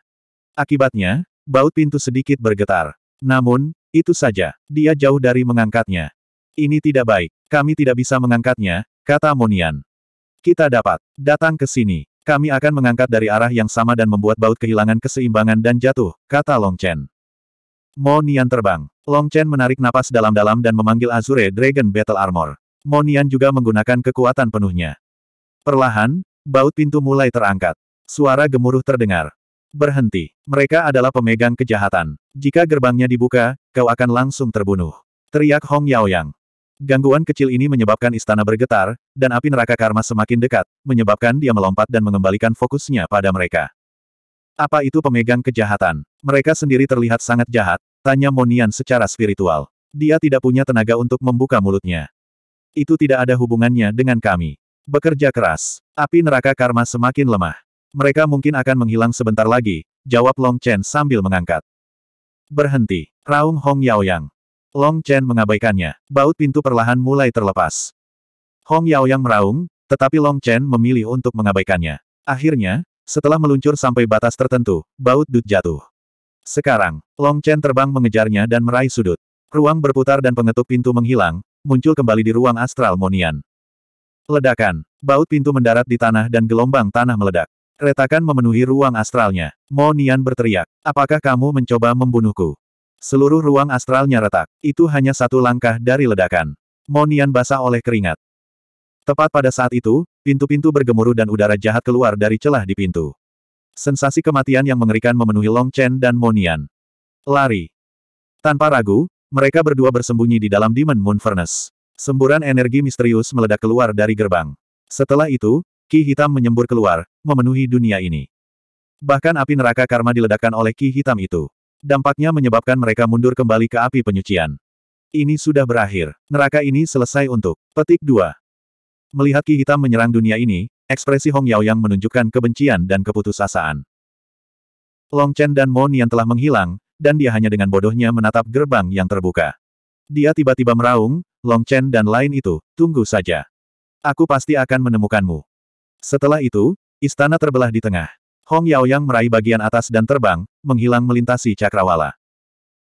Akibatnya, Baut pintu sedikit bergetar. Namun, itu saja. Dia jauh dari mengangkatnya. Ini tidak baik. Kami tidak bisa mengangkatnya, kata Monian. Kita dapat. Datang ke sini. Kami akan mengangkat dari arah yang sama dan membuat baut kehilangan keseimbangan dan jatuh, kata Long Chen. Monian terbang. Long Chen menarik napas dalam-dalam dan memanggil Azure Dragon Battle Armor. Monian juga menggunakan kekuatan penuhnya. Perlahan, baut pintu mulai terangkat. Suara gemuruh terdengar. Berhenti. Mereka adalah pemegang kejahatan. Jika gerbangnya dibuka, kau akan langsung terbunuh. Teriak Hong Yaoyang. Gangguan kecil ini menyebabkan istana bergetar, dan api neraka karma semakin dekat, menyebabkan dia melompat dan mengembalikan fokusnya pada mereka. Apa itu pemegang kejahatan? Mereka sendiri terlihat sangat jahat, tanya Monian secara spiritual. Dia tidak punya tenaga untuk membuka mulutnya. Itu tidak ada hubungannya dengan kami. Bekerja keras. Api neraka karma semakin lemah. Mereka mungkin akan menghilang sebentar lagi, jawab Long Chen sambil mengangkat. Berhenti. Raung Hong Yao Yang. Long Chen mengabaikannya. Baut pintu perlahan mulai terlepas. Hong Yaoyang meraung, tetapi Long Chen memilih untuk mengabaikannya. Akhirnya, setelah meluncur sampai batas tertentu, baut dut jatuh. Sekarang, Long Chen terbang mengejarnya dan meraih sudut. Ruang berputar dan pengetuk pintu menghilang, muncul kembali di ruang astral Monian. Ledakan. Baut pintu mendarat di tanah dan gelombang tanah meledak. Retakan memenuhi ruang astralnya. Mo Nian berteriak. Apakah kamu mencoba membunuhku? Seluruh ruang astralnya retak. Itu hanya satu langkah dari ledakan. Mo Nian basah oleh keringat. Tepat pada saat itu, pintu-pintu bergemuruh dan udara jahat keluar dari celah di pintu. Sensasi kematian yang mengerikan memenuhi Long Chen dan Mo Nian. Lari. Tanpa ragu, mereka berdua bersembunyi di dalam Demon Moon Furnace. Semburan energi misterius meledak keluar dari gerbang. Setelah itu, Ki hitam menyembur keluar, memenuhi dunia ini. Bahkan api neraka karma diledakkan oleh ki hitam itu. Dampaknya menyebabkan mereka mundur kembali ke api penyucian. Ini sudah berakhir. Neraka ini selesai untuk petik dua. Melihat ki hitam menyerang dunia ini, ekspresi Hong Yao yang menunjukkan kebencian dan keputusasaan. Long Chen dan Mo Nian telah menghilang, dan dia hanya dengan bodohnya menatap gerbang yang terbuka. Dia tiba-tiba meraung, Long Chen dan lain itu, tunggu saja. Aku pasti akan menemukanmu. Setelah itu, Istana terbelah di tengah. Hong Yaoyang meraih bagian atas dan terbang, menghilang melintasi cakrawala.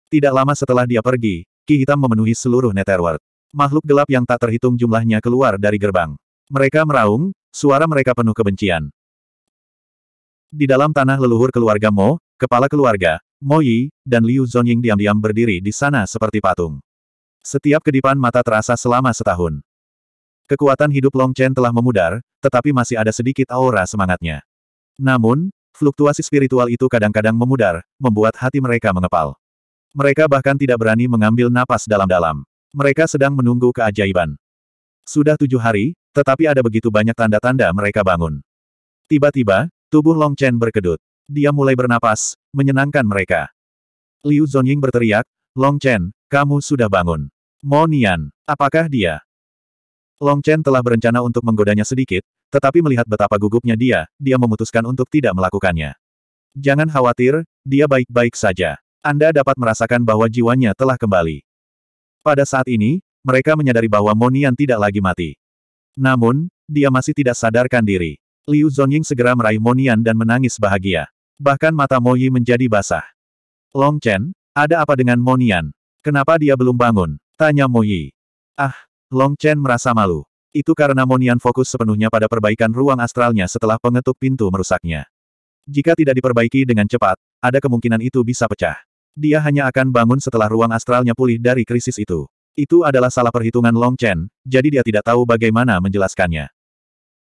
Tidak lama setelah dia pergi, Ki Hitam memenuhi seluruh Netherworld. Makhluk gelap yang tak terhitung jumlahnya keluar dari gerbang. Mereka meraung, suara mereka penuh kebencian. Di dalam tanah leluhur keluarga Mo, kepala keluarga, Mo Yi, dan Liu Zhongying diam-diam berdiri di sana seperti patung. Setiap kedipan mata terasa selama setahun. Kekuatan hidup Long Chen telah memudar, tetapi masih ada sedikit aura semangatnya. Namun, fluktuasi spiritual itu kadang-kadang memudar, membuat hati mereka mengepal. Mereka bahkan tidak berani mengambil napas dalam-dalam. Mereka sedang menunggu keajaiban. Sudah tujuh hari, tetapi ada begitu banyak tanda-tanda mereka bangun. Tiba-tiba, tubuh Long Chen berkedut. Dia mulai bernapas, menyenangkan mereka. Liu Zhongying berteriak, Long Chen, kamu sudah bangun. Monian, apakah dia? Long Chen telah berencana untuk menggodanya sedikit, tetapi melihat betapa gugupnya dia, dia memutuskan untuk tidak melakukannya. Jangan khawatir, dia baik-baik saja. Anda dapat merasakan bahwa jiwanya telah kembali. Pada saat ini, mereka menyadari bahwa Monian tidak lagi mati. Namun, dia masih tidak sadarkan diri. Liu Zonying segera meraih Monian dan menangis bahagia. Bahkan mata Mo Yi menjadi basah. Long Chen, ada apa dengan Monian? Kenapa dia belum bangun? Tanya Mo Yi. Ah, Long Chen merasa malu. Itu karena Monian fokus sepenuhnya pada perbaikan ruang astralnya setelah pengetuk pintu merusaknya. Jika tidak diperbaiki dengan cepat, ada kemungkinan itu bisa pecah. Dia hanya akan bangun setelah ruang astralnya pulih dari krisis itu. Itu adalah salah perhitungan Long Chen, jadi dia tidak tahu bagaimana menjelaskannya.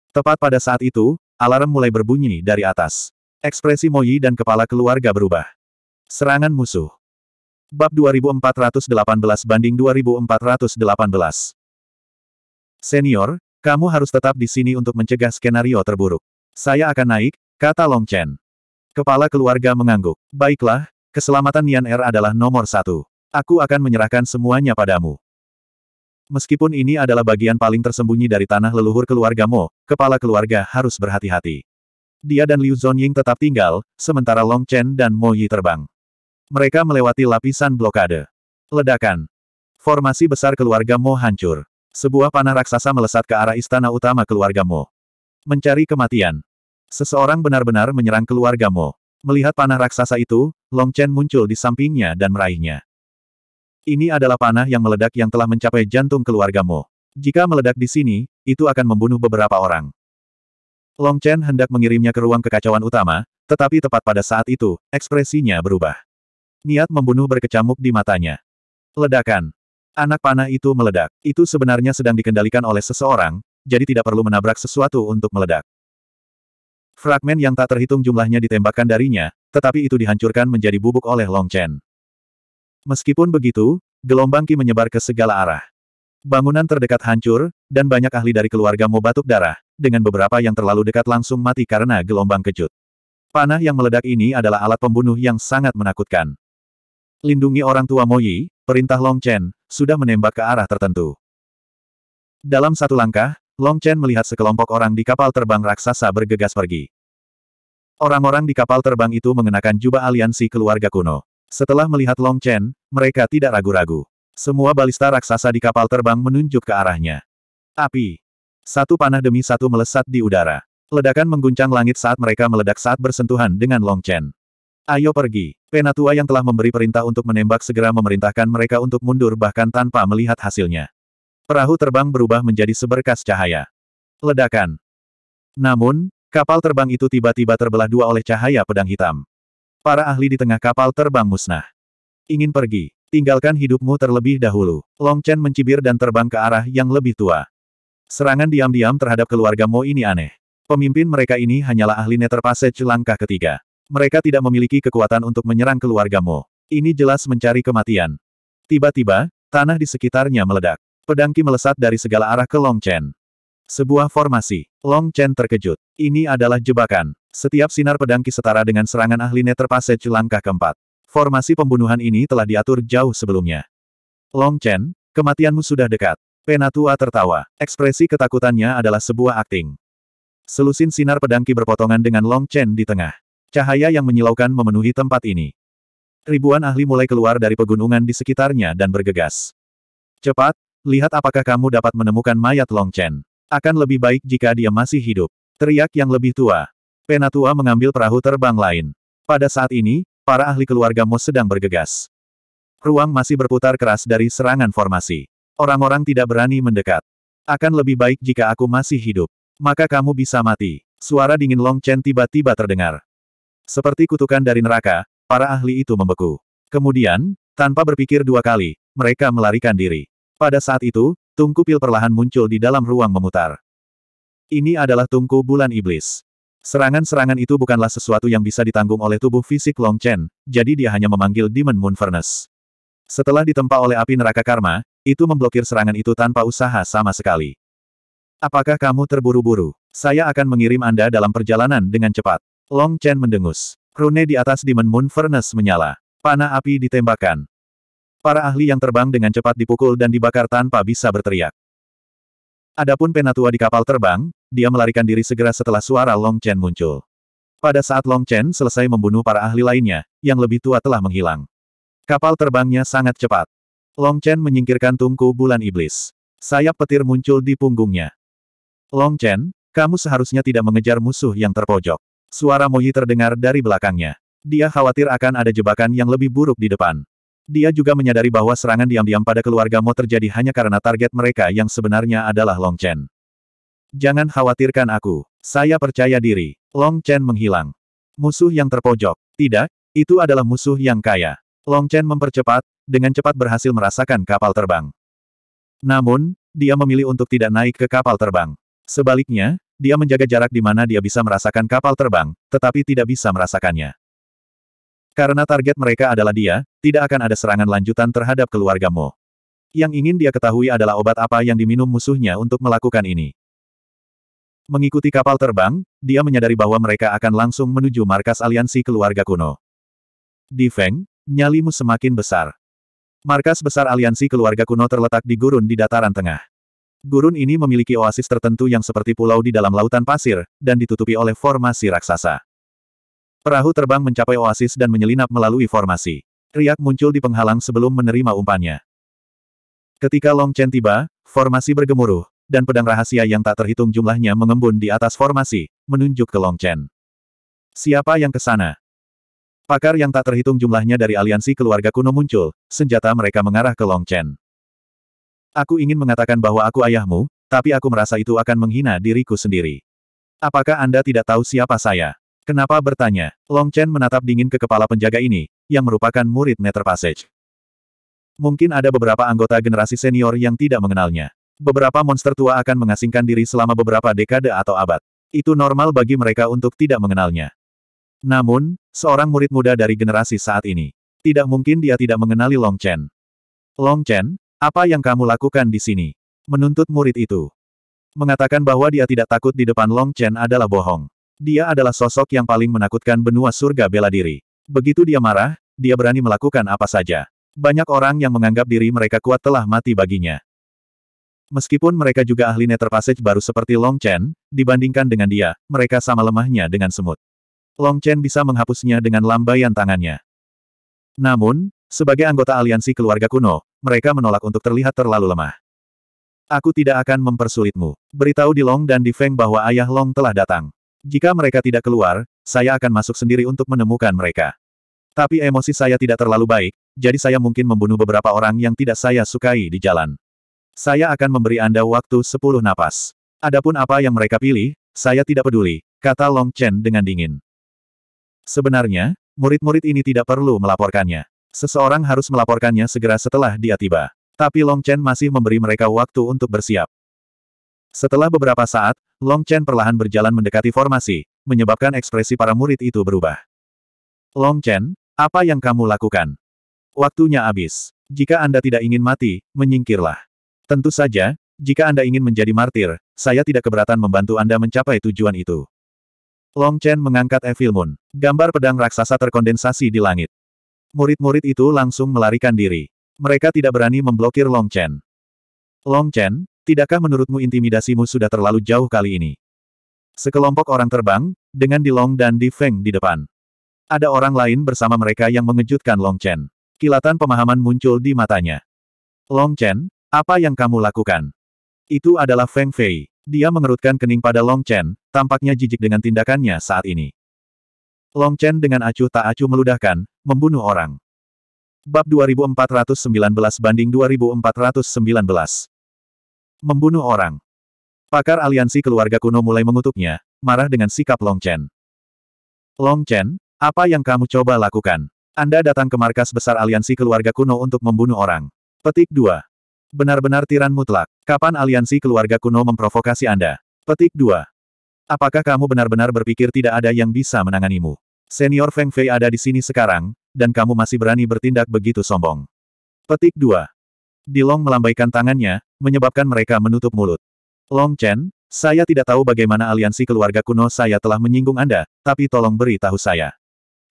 Tepat pada saat itu, alarm mulai berbunyi dari atas. Ekspresi Moyi dan kepala keluarga berubah. Serangan musuh. Bab 2418 banding 2418 Senior, kamu harus tetap di sini untuk mencegah skenario terburuk. Saya akan naik, kata Long Chen. Kepala keluarga mengangguk. Baiklah, keselamatan Nian Er adalah nomor satu. Aku akan menyerahkan semuanya padamu. Meskipun ini adalah bagian paling tersembunyi dari tanah leluhur keluarga Mo, kepala keluarga harus berhati-hati. Dia dan Liu Zhongying tetap tinggal, sementara Long Chen dan Mo Yi terbang. Mereka melewati lapisan blokade. Ledakan. Formasi besar keluarga Mo hancur. Sebuah panah raksasa melesat ke arah istana utama keluarga Mo. Mencari kematian. Seseorang benar-benar menyerang keluarga Mo. Melihat panah raksasa itu, Long Chen muncul di sampingnya dan meraihnya. Ini adalah panah yang meledak yang telah mencapai jantung keluarga Mo. Jika meledak di sini, itu akan membunuh beberapa orang. Long Chen hendak mengirimnya ke ruang kekacauan utama, tetapi tepat pada saat itu, ekspresinya berubah. Niat membunuh berkecamuk di matanya. Ledakan. Anak panah itu meledak. Itu sebenarnya sedang dikendalikan oleh seseorang, jadi tidak perlu menabrak sesuatu untuk meledak. Fragmen yang tak terhitung jumlahnya ditembakkan darinya, tetapi itu dihancurkan menjadi bubuk oleh Long Chen. Meskipun begitu, gelombang Qi menyebar ke segala arah. Bangunan terdekat hancur, dan banyak ahli dari keluarga Mo batuk darah, dengan beberapa yang terlalu dekat langsung mati karena gelombang kejut. Panah yang meledak ini adalah alat pembunuh yang sangat menakutkan. Lindungi orang tua Moyi, perintah Long Chen, sudah menembak ke arah tertentu. Dalam satu langkah, Long Chen melihat sekelompok orang di kapal terbang raksasa bergegas pergi. Orang-orang di kapal terbang itu mengenakan jubah aliansi keluarga kuno. Setelah melihat Long Chen, mereka tidak ragu-ragu. Semua balista raksasa di kapal terbang menunjuk ke arahnya. Api. Satu panah demi satu melesat di udara. Ledakan mengguncang langit saat mereka meledak saat bersentuhan dengan Long Chen. Ayo pergi. Penatua yang telah memberi perintah untuk menembak segera memerintahkan mereka untuk mundur bahkan tanpa melihat hasilnya. Perahu terbang berubah menjadi seberkas cahaya. Ledakan. Namun, kapal terbang itu tiba-tiba terbelah dua oleh cahaya pedang hitam. Para ahli di tengah kapal terbang musnah. Ingin pergi, tinggalkan hidupmu terlebih dahulu. Long Chen mencibir dan terbang ke arah yang lebih tua. Serangan diam-diam terhadap keluarga Mo ini aneh. Pemimpin mereka ini hanyalah ahli Nether Passage langkah ketiga. Mereka tidak memiliki kekuatan untuk menyerang keluargamu. Ini jelas mencari kematian. Tiba-tiba, tanah di sekitarnya meledak. Pedangki melesat dari segala arah ke Long Chen. Sebuah formasi. Long Chen terkejut. Ini adalah jebakan. Setiap sinar pedangki setara dengan serangan ahli Nether Passage langkah keempat. Formasi pembunuhan ini telah diatur jauh sebelumnya. Long Chen, kematianmu sudah dekat. Penatua tertawa. Ekspresi ketakutannya adalah sebuah akting. Selusin sinar pedangki berpotongan dengan Long Chen di tengah. Cahaya yang menyilaukan memenuhi tempat ini. Ribuan ahli mulai keluar dari pegunungan di sekitarnya dan bergegas. Cepat, lihat apakah kamu dapat menemukan mayat Long Chen. Akan lebih baik jika dia masih hidup. Teriak yang lebih tua. Penatua mengambil perahu terbang lain. Pada saat ini, para ahli keluarga Mo sedang bergegas. Ruang masih berputar keras dari serangan formasi. Orang-orang tidak berani mendekat. Akan lebih baik jika aku masih hidup. Maka kamu bisa mati. Suara dingin Long Chen tiba-tiba terdengar. Seperti kutukan dari neraka, para ahli itu membeku. Kemudian, tanpa berpikir dua kali, mereka melarikan diri. Pada saat itu, tungku pil perlahan muncul di dalam ruang memutar. Ini adalah tungku bulan iblis. Serangan-serangan itu bukanlah sesuatu yang bisa ditanggung oleh tubuh fisik Long Chen, jadi dia hanya memanggil Demon Moon Furnace. Setelah ditempa oleh api neraka karma, itu memblokir serangan itu tanpa usaha sama sekali. Apakah kamu terburu-buru? Saya akan mengirim Anda dalam perjalanan dengan cepat. Long Chen mendengus. Rune di atas Demon Moon Furnace menyala. Panah api ditembakkan. Para ahli yang terbang dengan cepat dipukul dan dibakar tanpa bisa berteriak. Adapun penatua di kapal terbang, dia melarikan diri segera setelah suara Long Chen muncul. Pada saat Long Chen selesai membunuh para ahli lainnya, yang lebih tua telah menghilang. Kapal terbangnya sangat cepat. Long Chen menyingkirkan tungku bulan iblis. Sayap petir muncul di punggungnya. Long Chen, kamu seharusnya tidak mengejar musuh yang terpojok. Suara Moyi terdengar dari belakangnya. Dia khawatir akan ada jebakan yang lebih buruk di depan. Dia juga menyadari bahwa serangan diam-diam pada keluarga Mo terjadi hanya karena target mereka yang sebenarnya adalah Long Chen. Jangan khawatirkan aku. Saya percaya diri. Long Chen menghilang. Musuh yang terpojok. Tidak, itu adalah musuh yang kaya. Long Chen mempercepat, dengan cepat berhasil merasakan kapal terbang. Namun, dia memilih untuk tidak naik ke kapal terbang. Sebaliknya, dia menjaga jarak di mana dia bisa merasakan kapal terbang, tetapi tidak bisa merasakannya. Karena target mereka adalah dia, tidak akan ada serangan lanjutan terhadap keluarga Mo. Yang ingin dia ketahui adalah obat apa yang diminum musuhnya untuk melakukan ini. Mengikuti kapal terbang, dia menyadari bahwa mereka akan langsung menuju markas aliansi keluarga kuno. Di Feng, nyalimu semakin besar. Markas besar aliansi keluarga kuno terletak di gurun di dataran tengah. Gurun ini memiliki oasis tertentu yang seperti pulau di dalam lautan pasir, dan ditutupi oleh formasi raksasa. Perahu terbang mencapai oasis dan menyelinap melalui formasi. Riak muncul di penghalang sebelum menerima umpannya. Ketika Long Chen tiba, formasi bergemuruh, dan pedang rahasia yang tak terhitung jumlahnya mengembun di atas formasi, menunjuk ke Long Chen. Siapa yang ke sana? Pakar yang tak terhitung jumlahnya dari aliansi keluarga kuno muncul, senjata mereka mengarah ke Long Chen. Aku ingin mengatakan bahwa aku ayahmu, tapi aku merasa itu akan menghina diriku sendiri. Apakah Anda tidak tahu siapa saya? Kenapa bertanya? Long Chen menatap dingin ke kepala penjaga ini, yang merupakan murid Nether Passage. Mungkin ada beberapa anggota generasi senior yang tidak mengenalnya. Beberapa monster tua akan mengasingkan diri selama beberapa dekade atau abad. Itu normal bagi mereka untuk tidak mengenalnya. Namun, seorang murid muda dari generasi saat ini. Tidak mungkin dia tidak mengenali Long Chen. Long Chen, apa yang kamu lakukan di sini? Menuntut murid itu. Mengatakan bahwa dia tidak takut di depan Long Chen adalah bohong. Dia adalah sosok yang paling menakutkan benua surga bela diri. Begitu dia marah, dia berani melakukan apa saja. Banyak orang yang menganggap diri mereka kuat telah mati baginya. Meskipun mereka juga ahli Nether Passage baru seperti Long Chen, dibandingkan dengan dia, mereka sama lemahnya dengan semut. Long Chen bisa menghapusnya dengan lambaian tangannya. Namun, sebagai anggota aliansi keluarga kuno, mereka menolak untuk terlihat terlalu lemah. Aku tidak akan mempersulitmu. Beritahu di Long dan di Feng bahwa ayah Long telah datang. Jika mereka tidak keluar, saya akan masuk sendiri untuk menemukan mereka. Tapi emosi saya tidak terlalu baik, jadi saya mungkin membunuh beberapa orang yang tidak saya sukai di jalan. Saya akan memberi Anda waktu 10 napas. Adapun apa yang mereka pilih, saya tidak peduli, kata Long Chen dengan dingin. Sebenarnya, murid-murid ini tidak perlu melaporkannya. Seseorang harus melaporkannya segera setelah dia tiba. Tapi Long Chen masih memberi mereka waktu untuk bersiap. Setelah beberapa saat, Long Chen perlahan berjalan mendekati formasi, menyebabkan ekspresi para murid itu berubah. Long Chen, apa yang kamu lakukan? Waktunya habis. Jika Anda tidak ingin mati, menyingkirlah. Tentu saja, jika Anda ingin menjadi martir, saya tidak keberatan membantu Anda mencapai tujuan itu. Long Chen mengangkat Evil Moon. Gambar pedang raksasa terkondensasi di langit. Murid-murid itu langsung melarikan diri. Mereka tidak berani memblokir Long Chen. Long Chen, tidakkah menurutmu intimidasimu sudah terlalu jauh kali ini? Sekelompok orang terbang, dengan Di Long dan Di Feng di depan. Ada orang lain bersama mereka yang mengejutkan Long Chen. Kilatan pemahaman muncul di matanya. Long Chen, apa yang kamu lakukan? Itu adalah Feng Fei. Dia mengerutkan kening pada Long Chen, tampaknya jijik dengan tindakannya saat ini. Long Chen dengan acuh tak acuh meludahkan, membunuh orang. Bab 2419 banding 2419. Membunuh orang. Pakar aliansi keluarga kuno mulai mengutuknya, marah dengan sikap Long Chen. Long Chen, apa yang kamu coba lakukan? Anda datang ke markas besar aliansi keluarga kuno untuk membunuh orang. Petik 2. Benar-benar tiran mutlak. Kapan aliansi keluarga kuno memprovokasi Anda? Petik 2. Apakah kamu benar-benar berpikir tidak ada yang bisa menanganimu? Senior Feng Fei ada di sini sekarang, dan kamu masih berani bertindak begitu sombong. Petik 2. Dilong melambaikan tangannya, menyebabkan mereka menutup mulut. Long Chen, saya tidak tahu bagaimana aliansi keluarga kuno saya telah menyinggung Anda, tapi tolong beri tahu saya.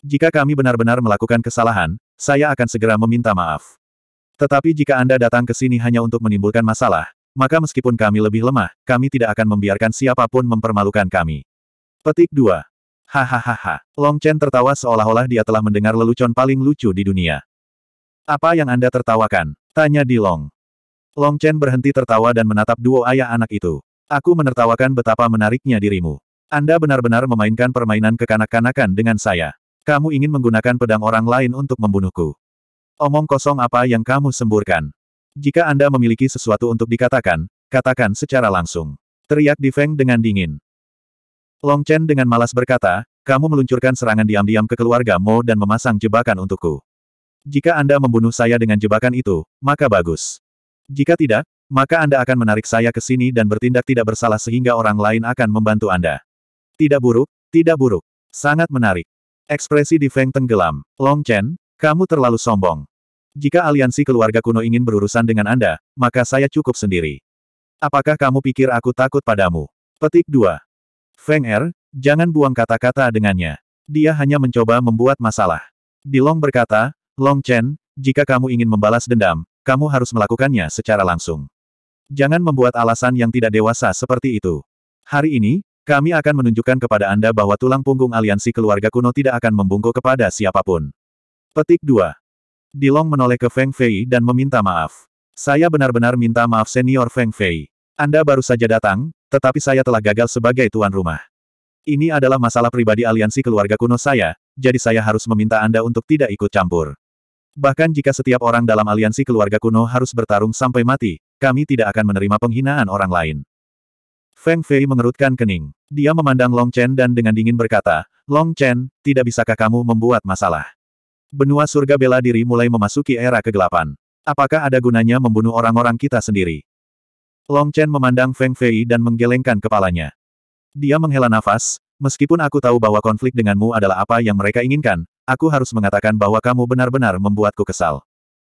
Jika kami benar-benar melakukan kesalahan, saya akan segera meminta maaf. Tetapi jika Anda datang ke sini hanya untuk menimbulkan masalah, maka meskipun kami lebih lemah, kami tidak akan membiarkan siapapun mempermalukan kami. Petik 2. Hahaha. Long Chen tertawa seolah-olah dia telah mendengar lelucon paling lucu di dunia. Apa yang Anda tertawakan? Tanya Di Long. Long Chen berhenti tertawa dan menatap duo ayah anak itu. Aku menertawakan betapa menariknya dirimu. Anda benar-benar memainkan permainan kekanak-kanakan dengan saya. Kamu ingin menggunakan pedang orang lain untuk membunuhku. Omong kosong apa yang kamu semburkan? Jika Anda memiliki sesuatu untuk dikatakan, katakan secara langsung. Teriak Di Feng dengan dingin. Long Chen dengan malas berkata, kamu meluncurkan serangan diam-diam ke keluarga Mo dan memasang jebakan untukku. Jika Anda membunuh saya dengan jebakan itu, maka bagus. Jika tidak, maka Anda akan menarik saya ke sini dan bertindak tidak bersalah sehingga orang lain akan membantu Anda. Tidak buruk, tidak buruk. Sangat menarik. Ekspresi di Feng tenggelam. Long Chen, kamu terlalu sombong. Jika aliansi keluarga kuno ingin berurusan dengan Anda, maka saya cukup sendiri. Apakah kamu pikir aku takut padamu? Petik 2. Feng Er, jangan buang kata-kata dengannya. Dia hanya mencoba membuat masalah. Di Long berkata, Long Chen, jika kamu ingin membalas dendam, kamu harus melakukannya secara langsung. Jangan membuat alasan yang tidak dewasa seperti itu. Hari ini, kami akan menunjukkan kepada Anda bahwa tulang punggung aliansi keluarga kuno tidak akan membungkuk kepada siapapun. Petik 2. Dilong menoleh ke Feng Fei dan meminta maaf. Saya benar-benar minta maaf senior Feng Fei. Anda baru saja datang, tetapi saya telah gagal sebagai tuan rumah. Ini adalah masalah pribadi aliansi keluarga kuno saya, jadi saya harus meminta Anda untuk tidak ikut campur. Bahkan jika setiap orang dalam aliansi keluarga kuno harus bertarung sampai mati, kami tidak akan menerima penghinaan orang lain. Feng Fei mengerutkan kening. Dia memandang Long Chen dan dengan dingin berkata, Long Chen, tidak bisakah kamu membuat masalah? Benua surga bela diri mulai memasuki era kegelapan. Apakah ada gunanya membunuh orang-orang kita sendiri? Long Chen memandang Feng Fei dan menggelengkan kepalanya. Dia menghela nafas, meskipun aku tahu bahwa konflik denganmu adalah apa yang mereka inginkan, aku harus mengatakan bahwa kamu benar-benar membuatku kesal.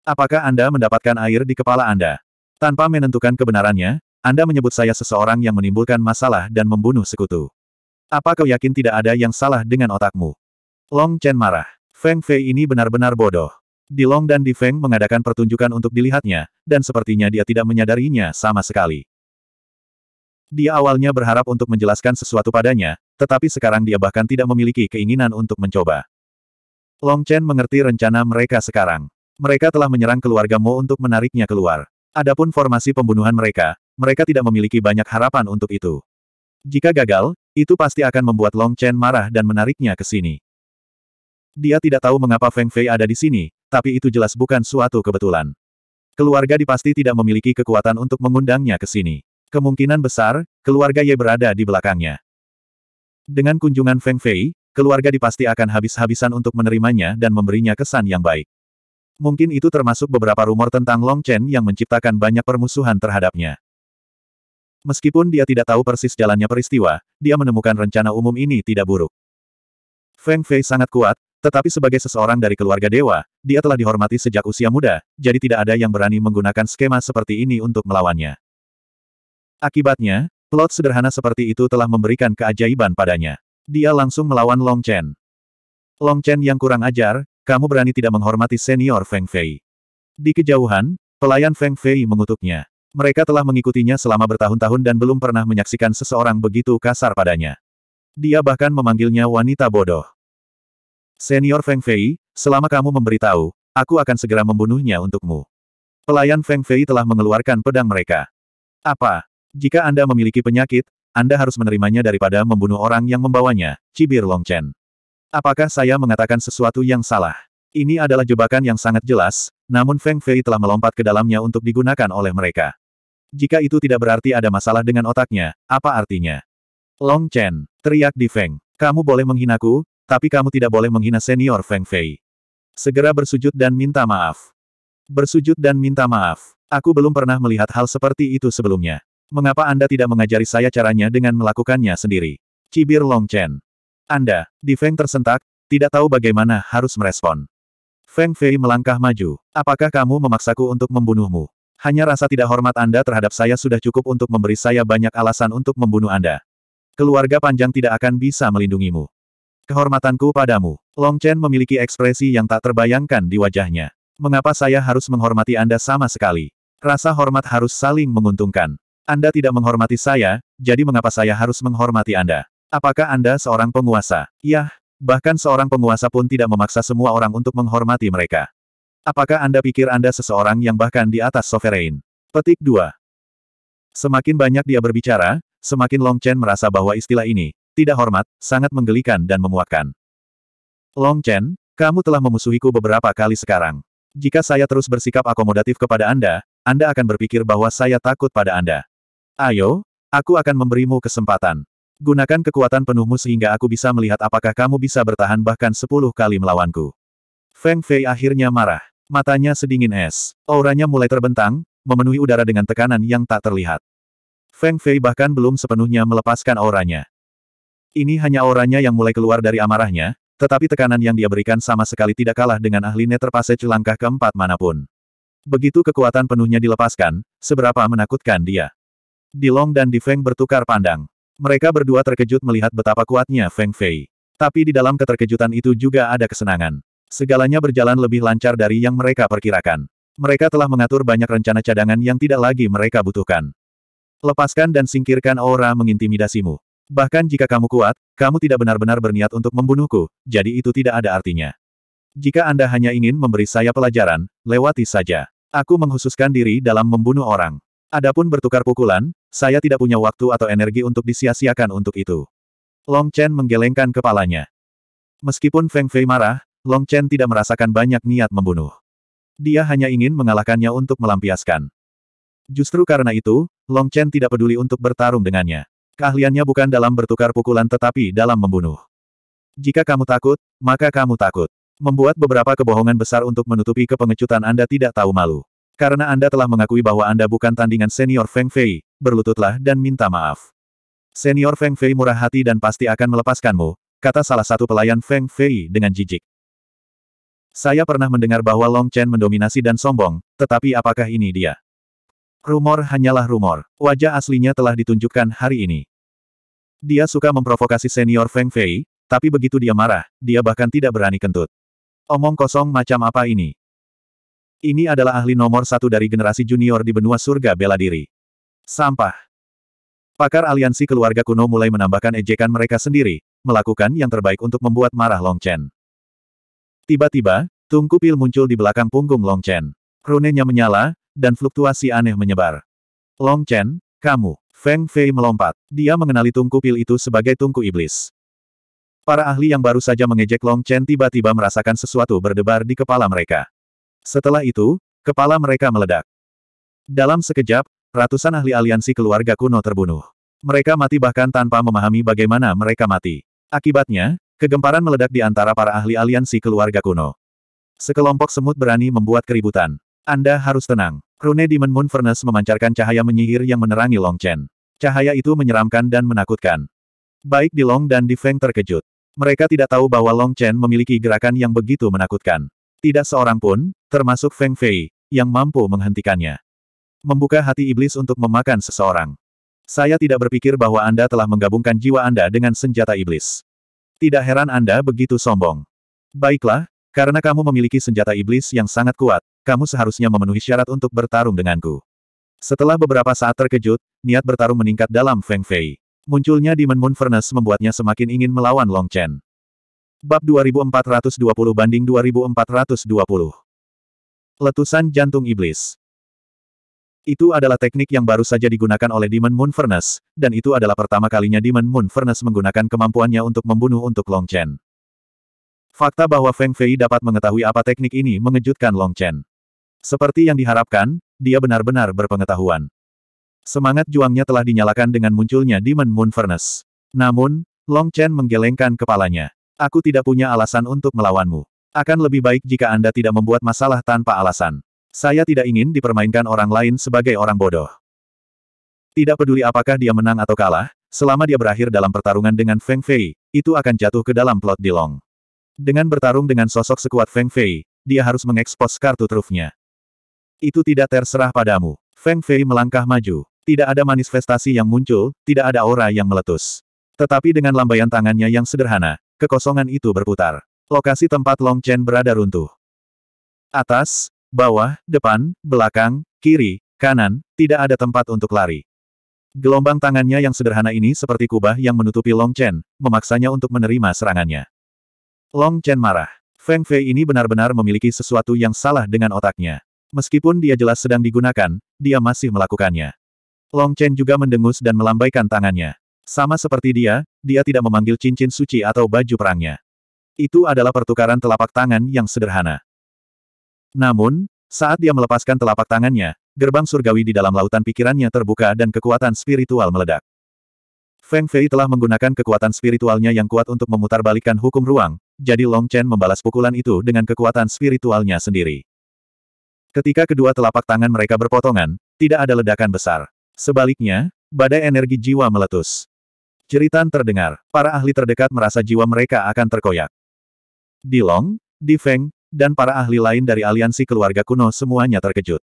Apakah Anda mendapatkan air di kepala Anda? Tanpa menentukan kebenarannya, Anda menyebut saya seseorang yang menimbulkan masalah dan membunuh sekutu. Apa kau yakin tidak ada yang salah dengan otakmu? Long Chen marah. Feng Fei ini benar-benar bodoh. Di Long dan Di Feng mengadakan pertunjukan untuk dilihatnya, dan sepertinya dia tidak menyadarinya sama sekali. Dia awalnya berharap untuk menjelaskan sesuatu padanya, tetapi sekarang dia bahkan tidak memiliki keinginan untuk mencoba. Long Chen mengerti rencana mereka sekarang. Mereka telah menyerang keluarga Mo untuk menariknya keluar. Adapun formasi pembunuhan mereka, mereka tidak memiliki banyak harapan untuk itu. Jika gagal, itu pasti akan membuat Long Chen marah dan menariknya ke sini. Dia tidak tahu mengapa Feng Fei ada di sini, tapi itu jelas bukan suatu kebetulan. Keluarga dipasti tidak memiliki kekuatan untuk mengundangnya ke sini. Kemungkinan besar, keluarga Ye berada di belakangnya. Dengan kunjungan Feng Fei, keluarga dipasti akan habis-habisan untuk menerimanya dan memberinya kesan yang baik. Mungkin itu termasuk beberapa rumor tentang Long Chen yang menciptakan banyak permusuhan terhadapnya. Meskipun dia tidak tahu persis jalannya peristiwa, dia menemukan rencana umum ini tidak buruk. Feng Fei sangat kuat, tetapi sebagai seseorang dari keluarga dewa, dia telah dihormati sejak usia muda, jadi tidak ada yang berani menggunakan skema seperti ini untuk melawannya. Akibatnya, plot sederhana seperti itu telah memberikan keajaiban padanya. Dia langsung melawan Long Chen. Long Chen yang kurang ajar, kamu berani tidak menghormati senior Feng Fei. Di kejauhan, pelayan Feng Fei mengutuknya. Mereka telah mengikutinya selama bertahun-tahun dan belum pernah menyaksikan seseorang begitu kasar padanya. Dia bahkan memanggilnya wanita bodoh. Senior Feng Fei, selama kamu memberitahu, aku akan segera membunuhnya untukmu. Pelayan Feng Fei telah mengeluarkan pedang mereka. Apa? Jika Anda memiliki penyakit, Anda harus menerimanya daripada membunuh orang yang membawanya, cibir Long Chen. Apakah saya mengatakan sesuatu yang salah? Ini adalah jebakan yang sangat jelas, namun Feng Fei telah melompat ke dalamnya untuk digunakan oleh mereka. Jika itu tidak berarti ada masalah dengan otaknya, apa artinya? Long Chen, teriak di Feng. Kamu boleh menghinaku, tapi kamu tidak boleh menghina senior Feng Fei. Segera bersujud dan minta maaf. Bersujud dan minta maaf. Aku belum pernah melihat hal seperti itu sebelumnya. Mengapa Anda tidak mengajari saya caranya dengan melakukannya sendiri? Cibir Long Chen. Anda, di Feng tersentak, tidak tahu bagaimana harus merespon. Feng Fei melangkah maju. Apakah kamu memaksaku untuk membunuhmu? Hanya rasa tidak hormat Anda terhadap saya sudah cukup untuk memberi saya banyak alasan untuk membunuh Anda. Keluarga panjang tidak akan bisa melindungimu. Kehormatanku padamu. Long Chen memiliki ekspresi yang tak terbayangkan di wajahnya. Mengapa saya harus menghormati Anda sama sekali? Rasa hormat harus saling menguntungkan. Anda tidak menghormati saya, jadi mengapa saya harus menghormati Anda? Apakah Anda seorang penguasa? Yah, bahkan seorang penguasa pun tidak memaksa semua orang untuk menghormati mereka. Apakah Anda pikir Anda seseorang yang bahkan di atas sovereign? Petik 2. Semakin banyak dia berbicara, semakin Long Chen merasa bahwa istilah ini, tidak hormat, sangat menggelikan dan memuakkan. Long Chen, kamu telah memusuhiku beberapa kali sekarang. Jika saya terus bersikap akomodatif kepada Anda, Anda akan berpikir bahwa saya takut pada Anda. Ayo, aku akan memberimu kesempatan. Gunakan kekuatan penuhmu sehingga aku bisa melihat apakah kamu bisa bertahan bahkan sepuluh kali melawanku. Feng Fei akhirnya marah. Matanya sedingin es. Auranya mulai terbentang, memenuhi udara dengan tekanan yang tak terlihat. Feng Fei bahkan belum sepenuhnya melepaskan auranya. Ini hanya auranya yang mulai keluar dari amarahnya, tetapi tekanan yang dia berikan sama sekali tidak kalah dengan ahli Nether Passage langkah keempat manapun. Begitu kekuatan penuhnya dilepaskan, seberapa menakutkan dia. Di Long dan Di Feng bertukar pandang. Mereka berdua terkejut melihat betapa kuatnya Feng Fei. Tapi di dalam keterkejutan itu juga ada kesenangan. Segalanya berjalan lebih lancar dari yang mereka perkirakan. Mereka telah mengatur banyak rencana cadangan yang tidak lagi mereka butuhkan. Lepaskan dan singkirkan aura mengintimidasimu. Bahkan jika kamu kuat, kamu tidak benar-benar berniat untuk membunuhku, jadi itu tidak ada artinya. Jika Anda hanya ingin memberi saya pelajaran, lewati saja. Aku menghususkan diri dalam membunuh orang. Adapun bertukar pukulan, saya tidak punya waktu atau energi untuk disia-siakan untuk itu. Long Chen menggelengkan kepalanya. Meskipun Feng Fei marah, Long Chen tidak merasakan banyak niat membunuh. Dia hanya ingin mengalahkannya untuk melampiaskan. Justru karena itu, Long Chen tidak peduli untuk bertarung dengannya. Keahliannya bukan dalam bertukar pukulan tetapi dalam membunuh. Jika kamu takut, maka kamu takut. Membuat beberapa kebohongan besar untuk menutupi kepengecutan Anda tidak tahu malu. Karena Anda telah mengakui bahwa Anda bukan tandingan senior Feng Fei, berlututlah dan minta maaf. Senior Feng Fei murah hati dan pasti akan melepaskanmu, kata salah satu pelayan Feng Fei dengan jijik. Saya pernah mendengar bahwa Long Chen mendominasi dan sombong, tetapi apakah ini dia? Rumor hanyalah rumor. Wajah aslinya telah ditunjukkan hari ini. Dia suka memprovokasi senior Feng Fei, tapi begitu dia marah, dia bahkan tidak berani kentut. Omong kosong macam apa ini? Ini adalah ahli nomor satu dari generasi junior di benua surga bela diri. Sampah. Pakar aliansi keluarga kuno mulai menambahkan ejekan mereka sendiri, melakukan yang terbaik untuk membuat marah Long Chen. Tiba-tiba, tungku pil muncul di belakang punggung Long Chen. Runenya menyala, dan fluktuasi aneh menyebar. Long Chen, kamu. Feng Fei melompat. Dia mengenali tungku pil itu sebagai tungku iblis. Para ahli yang baru saja mengejek Long Chen tiba-tiba merasakan sesuatu berdebar di kepala mereka. Setelah itu, kepala mereka meledak. Dalam sekejap, ratusan ahli aliansi keluarga kuno terbunuh. Mereka mati bahkan tanpa memahami bagaimana mereka mati. Akibatnya, kegemparan meledak di antara para ahli aliansi keluarga kuno. Sekelompok semut berani membuat keributan. Anda harus tenang. Rune Demon Moon Furnace memancarkan cahaya menyihir yang menerangi Long Chen. Cahaya itu menyeramkan dan menakutkan. Baik di Long dan di Feng terkejut. Mereka tidak tahu bahwa Long Chen memiliki gerakan yang begitu menakutkan. Tidak seorang pun, termasuk Feng Fei, yang mampu menghentikannya. Membuka hati iblis untuk memakan seseorang. Saya tidak berpikir bahwa Anda telah menggabungkan jiwa Anda dengan senjata iblis. Tidak heran Anda begitu sombong. Baiklah, karena kamu memiliki senjata iblis yang sangat kuat, kamu seharusnya memenuhi syarat untuk bertarung denganku. Setelah beberapa saat terkejut, niat bertarung meningkat dalam Feng Fei. Munculnya Demon Moon Furnace membuatnya semakin ingin melawan Long Chen. Bab 2420 banding 2420. Letusan jantung iblis. Itu adalah teknik yang baru saja digunakan oleh Demon Moon Furnace, dan itu adalah pertama kalinya Demon Moon Furnace menggunakan kemampuannya untuk membunuh untuk Long Chen. Fakta bahwa Feng Fei dapat mengetahui apa teknik ini mengejutkan Long Chen. Seperti yang diharapkan, dia benar-benar berpengetahuan. Semangat juangnya telah dinyalakan dengan munculnya Demon Moon Furnace. Namun, Long Chen menggelengkan kepalanya. Aku tidak punya alasan untuk melawanmu. Akan lebih baik jika Anda tidak membuat masalah tanpa alasan. Saya tidak ingin dipermainkan orang lain sebagai orang bodoh. Tidak peduli apakah dia menang atau kalah, selama dia berakhir dalam pertarungan dengan Feng Fei, itu akan jatuh ke dalam plot di Long. Dengan bertarung dengan sosok sekuat Feng Fei, dia harus mengekspos kartu trufnya. Itu tidak terserah padamu. Feng Fei melangkah maju. Tidak ada manifestasi yang muncul, tidak ada aura yang meletus. Tetapi dengan lambaian tangannya yang sederhana, kekosongan itu berputar. Lokasi tempat Long Chen berada runtuh. Atas, bawah, depan, belakang, kiri, kanan, tidak ada tempat untuk lari. Gelombang tangannya yang sederhana ini seperti kubah yang menutupi Long Chen, memaksanya untuk menerima serangannya. Long Chen marah. Feng Fei ini benar-benar memiliki sesuatu yang salah dengan otaknya. Meskipun dia jelas sedang digunakan, dia masih melakukannya. Long Chen juga mendengus dan melambaikan tangannya. Sama seperti dia, dia tidak memanggil cincin suci atau baju perangnya. Itu adalah pertukaran telapak tangan yang sederhana. Namun, saat dia melepaskan telapak tangannya, gerbang surgawi di dalam lautan pikirannya terbuka dan kekuatan spiritual meledak. Feng Fei telah menggunakan kekuatan spiritualnya yang kuat untuk memutarbalikkan hukum ruang, jadi Long Chen membalas pukulan itu dengan kekuatan spiritualnya sendiri. Ketika kedua telapak tangan mereka berpotongan, tidak ada ledakan besar. Sebaliknya, badai energi jiwa meletus. Ceritan terdengar, para ahli terdekat merasa jiwa mereka akan terkoyak. Di Long, Di Feng, dan para ahli lain dari aliansi keluarga kuno semuanya terkejut.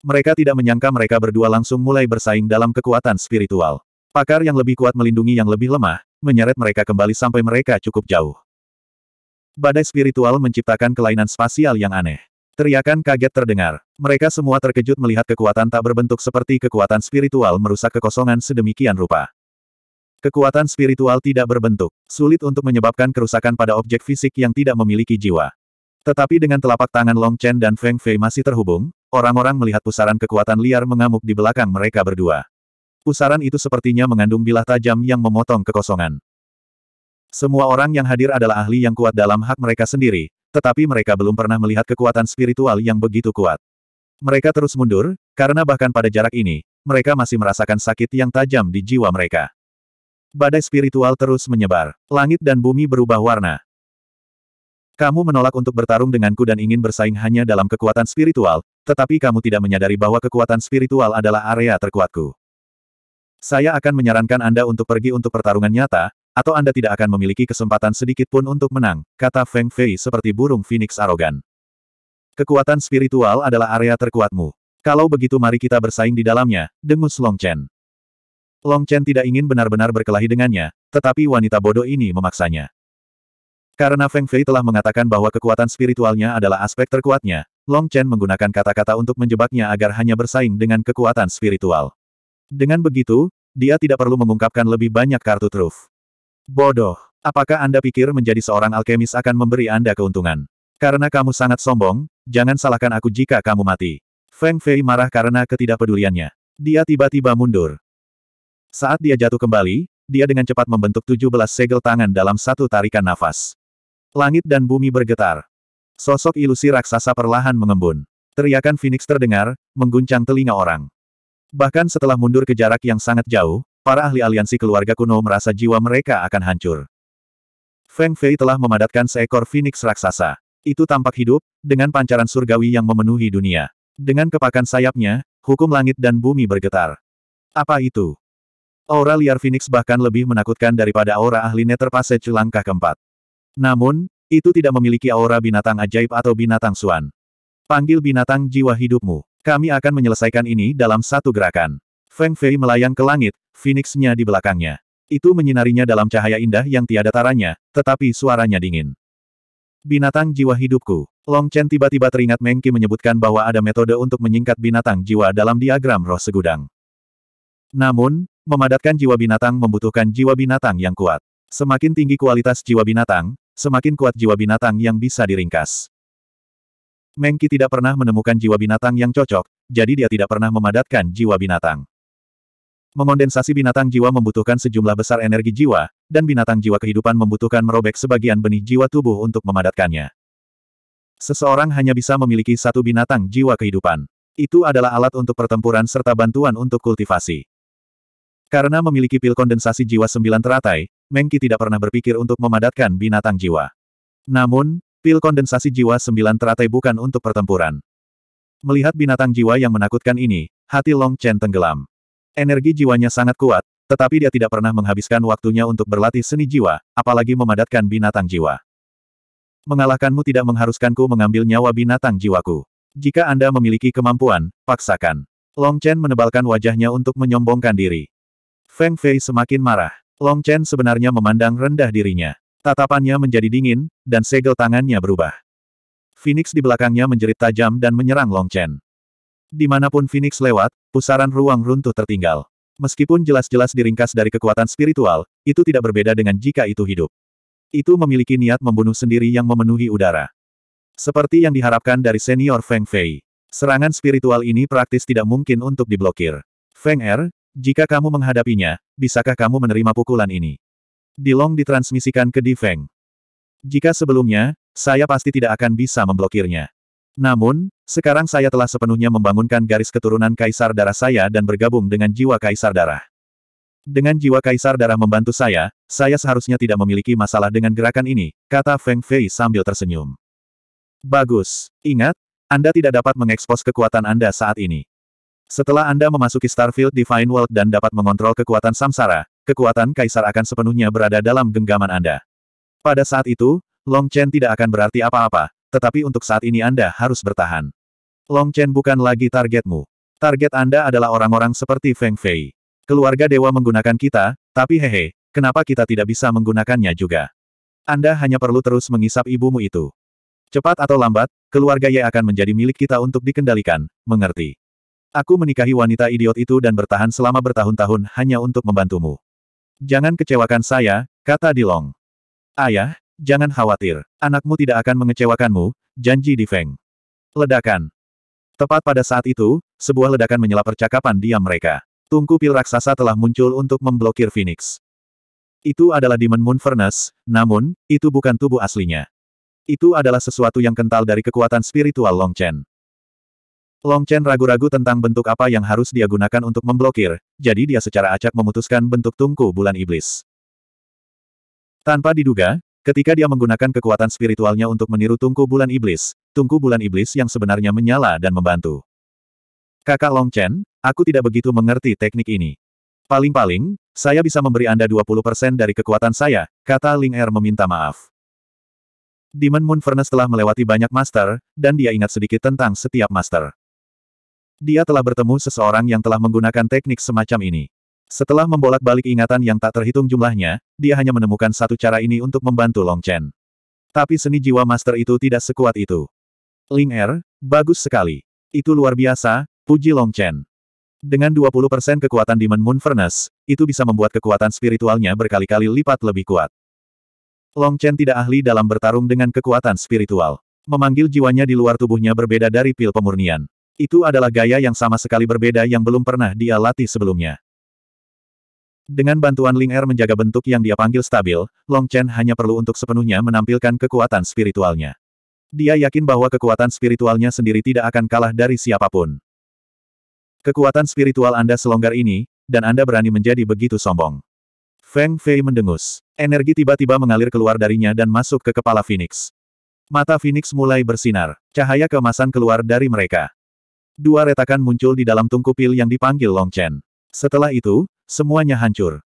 Mereka tidak menyangka mereka berdua langsung mulai bersaing dalam kekuatan spiritual. Pakar yang lebih kuat melindungi yang lebih lemah, menyeret mereka kembali sampai mereka cukup jauh. Badai spiritual menciptakan kelainan spasial yang aneh. Teriakan kaget terdengar. Mereka semua terkejut melihat kekuatan tak berbentuk seperti kekuatan spiritual merusak kekosongan sedemikian rupa. Kekuatan spiritual tidak berbentuk. Sulit untuk menyebabkan kerusakan pada objek fisik yang tidak memiliki jiwa. Tetapi dengan telapak tangan Long Chen dan Feng Fei masih terhubung, orang-orang melihat pusaran kekuatan liar mengamuk di belakang mereka berdua. Pusaran itu sepertinya mengandung bilah tajam yang memotong kekosongan. Semua orang yang hadir adalah ahli yang kuat dalam hak mereka sendiri, tetapi mereka belum pernah melihat kekuatan spiritual yang begitu kuat. Mereka terus mundur, karena bahkan pada jarak ini, mereka masih merasakan sakit yang tajam di jiwa mereka. Badai spiritual terus menyebar. Langit dan bumi berubah warna. Kamu menolak untuk bertarung denganku dan ingin bersaing hanya dalam kekuatan spiritual, tetapi kamu tidak menyadari bahwa kekuatan spiritual adalah area terkuatku. Saya akan menyarankan Anda untuk pergi untuk pertarungan nyata, atau Anda tidak akan memiliki kesempatan sedikit pun untuk menang, kata Feng Fei seperti burung phoenix arogan. Kekuatan spiritual adalah area terkuatmu. Kalau begitu mari kita bersaing di dalamnya, dengus Long Chen. Long Chen tidak ingin benar-benar berkelahi dengannya, tetapi wanita bodoh ini memaksanya. Karena Feng Fei telah mengatakan bahwa kekuatan spiritualnya adalah aspek terkuatnya, Long Chen menggunakan kata-kata untuk menjebaknya agar hanya bersaing dengan kekuatan spiritual. Dengan begitu, dia tidak perlu mengungkapkan lebih banyak kartu truf. Bodoh. Apakah Anda pikir menjadi seorang alkemis akan memberi Anda keuntungan? Karena kamu sangat sombong, jangan salahkan aku jika kamu mati. Feng Fei marah karena ketidakpeduliannya. Dia tiba-tiba mundur. Saat dia jatuh kembali, dia dengan cepat membentuk 17 segel tangan dalam satu tarikan nafas. Langit dan bumi bergetar. Sosok ilusi raksasa perlahan mengembun. Teriakan Phoenix terdengar, mengguncang telinga orang. Bahkan setelah mundur ke jarak yang sangat jauh, Para ahli aliansi keluarga kuno merasa jiwa mereka akan hancur. Feng Fei telah memadatkan seekor Phoenix raksasa. Itu tampak hidup, dengan pancaran surgawi yang memenuhi dunia. Dengan kepakan sayapnya, hukum langit dan bumi bergetar. Apa itu? Aura liar Phoenix bahkan lebih menakutkan daripada aura ahli Nether Passage langkah keempat. Namun, itu tidak memiliki aura binatang ajaib atau binatang suan. Panggil binatang jiwa hidupmu. Kami akan menyelesaikan ini dalam satu gerakan. Feng Fei melayang ke langit, Phoenixnya di belakangnya. Itu menyinarinya dalam cahaya indah yang tiada taranya, tetapi suaranya dingin. Binatang jiwa hidupku. Long Chen tiba-tiba teringat Meng Qi menyebutkan bahwa ada metode untuk menyingkat binatang jiwa dalam diagram roh segudang. Namun, memadatkan jiwa binatang membutuhkan jiwa binatang yang kuat. Semakin tinggi kualitas jiwa binatang, semakin kuat jiwa binatang yang bisa diringkas. Meng Qi tidak pernah menemukan jiwa binatang yang cocok, jadi dia tidak pernah memadatkan jiwa binatang. Mengondensasi binatang jiwa membutuhkan sejumlah besar energi jiwa, dan binatang jiwa kehidupan membutuhkan merobek sebagian benih jiwa tubuh untuk memadatkannya. Seseorang hanya bisa memiliki satu binatang jiwa kehidupan. Itu adalah alat untuk pertempuran serta bantuan untuk kultivasi. Karena memiliki pil kondensasi jiwa sembilan teratai, Mengki tidak pernah berpikir untuk memadatkan binatang jiwa. Namun, pil kondensasi jiwa sembilan teratai bukan untuk pertempuran. Melihat binatang jiwa yang menakutkan ini, hati Long Chen tenggelam. Energi jiwanya sangat kuat, tetapi dia tidak pernah menghabiskan waktunya untuk berlatih seni jiwa, apalagi memadatkan binatang jiwa. Mengalahkanmu tidak mengharuskanku mengambil nyawa binatang jiwaku. Jika Anda memiliki kemampuan, paksakan. Long Chen menebalkan wajahnya untuk menyombongkan diri. Feng Fei semakin marah. Long Chen sebenarnya memandang rendah dirinya. Tatapannya menjadi dingin, dan segel tangannya berubah. Phoenix di belakangnya menjerit tajam dan menyerang Long Chen. Dimanapun Phoenix lewat, pusaran ruang runtuh tertinggal. Meskipun jelas-jelas diringkas dari kekuatan spiritual, itu tidak berbeda dengan jika itu hidup. Itu memiliki niat membunuh sendiri yang memenuhi udara. Seperti yang diharapkan dari senior Feng Fei. Serangan spiritual ini praktis tidak mungkin untuk diblokir. Feng Er, jika kamu menghadapinya, bisakah kamu menerima pukulan ini? Di Long ditransmisikan ke Di Feng. Jika sebelumnya, saya pasti tidak akan bisa memblokirnya. Namun, sekarang saya telah sepenuhnya membangunkan garis keturunan kaisar darah saya dan bergabung dengan jiwa kaisar darah. Dengan jiwa kaisar darah membantu saya, saya seharusnya tidak memiliki masalah dengan gerakan ini, kata Feng Fei sambil tersenyum. Bagus. Ingat, Anda tidak dapat mengekspos kekuatan Anda saat ini. Setelah Anda memasuki Starfield Divine World dan dapat mengontrol kekuatan samsara, kekuatan kaisar akan sepenuhnya berada dalam genggaman Anda. Pada saat itu, Long Chen tidak akan berarti apa-apa, tetapi untuk saat ini Anda harus bertahan. Long Chen bukan lagi targetmu. Target Anda adalah orang-orang seperti Feng Fei. Keluarga dewa menggunakan kita, tapi hehe, kenapa kita tidak bisa menggunakannya juga? Anda hanya perlu terus mengisap ibumu itu. Cepat atau lambat, keluarga Ye akan menjadi milik kita untuk dikendalikan, mengerti. Aku menikahi wanita idiot itu dan bertahan selama bertahun-tahun hanya untuk membantumu. Jangan kecewakan saya, kata Dilong. Ayah, Jangan khawatir, anakmu tidak akan mengecewakanmu, janji di Feng. Ledakan. Tepat pada saat itu, sebuah ledakan menyela percakapan diam mereka. Tungku pil raksasa telah muncul untuk memblokir Phoenix. Itu adalah Demon Moon Furnace, namun, itu bukan tubuh aslinya. Itu adalah sesuatu yang kental dari kekuatan spiritual Long Chen. Long Chen ragu-ragu tentang bentuk apa yang harus dia gunakan untuk memblokir, jadi dia secara acak memutuskan bentuk tungku bulan iblis. Tanpa diduga, Ketika dia menggunakan kekuatan spiritualnya untuk meniru tungku bulan iblis, tungku bulan iblis yang sebenarnya menyala dan membantu. Kakak Long Chen, aku tidak begitu mengerti teknik ini. Paling-paling, saya bisa memberi Anda 20% dari kekuatan saya, kata Ling Er meminta maaf. Demon Moon Furnace telah melewati banyak master, dan dia ingat sedikit tentang setiap master. Dia telah bertemu seseorang yang telah menggunakan teknik semacam ini. Setelah membolak-balik ingatan yang tak terhitung jumlahnya, dia hanya menemukan satu cara ini untuk membantu Long Chen. Tapi seni jiwa master itu tidak sekuat itu. Ling Er, bagus sekali. Itu luar biasa, puji Long Chen. Dengan 20% kekuatan Demon Moon Furnace, itu bisa membuat kekuatan spiritualnya berkali-kali lipat lebih kuat. Long Chen tidak ahli dalam bertarung dengan kekuatan spiritual. Memanggil jiwanya di luar tubuhnya berbeda dari pil pemurnian. Itu adalah gaya yang sama sekali berbeda yang belum pernah dia latih sebelumnya. Dengan bantuan Ling Er menjaga bentuk yang dia panggil stabil, Long Chen hanya perlu untuk sepenuhnya menampilkan kekuatan spiritualnya. Dia yakin bahwa kekuatan spiritualnya sendiri tidak akan kalah dari siapapun. Kekuatan spiritual Anda selonggar ini, dan Anda berani menjadi begitu sombong. Feng Fei mendengus. Energi tiba-tiba mengalir keluar darinya dan masuk ke kepala Phoenix. Mata Phoenix mulai bersinar. Cahaya keemasan keluar dari mereka. Dua retakan muncul di dalam tungku pil yang dipanggil Long Chen. Setelah itu, semuanya hancur.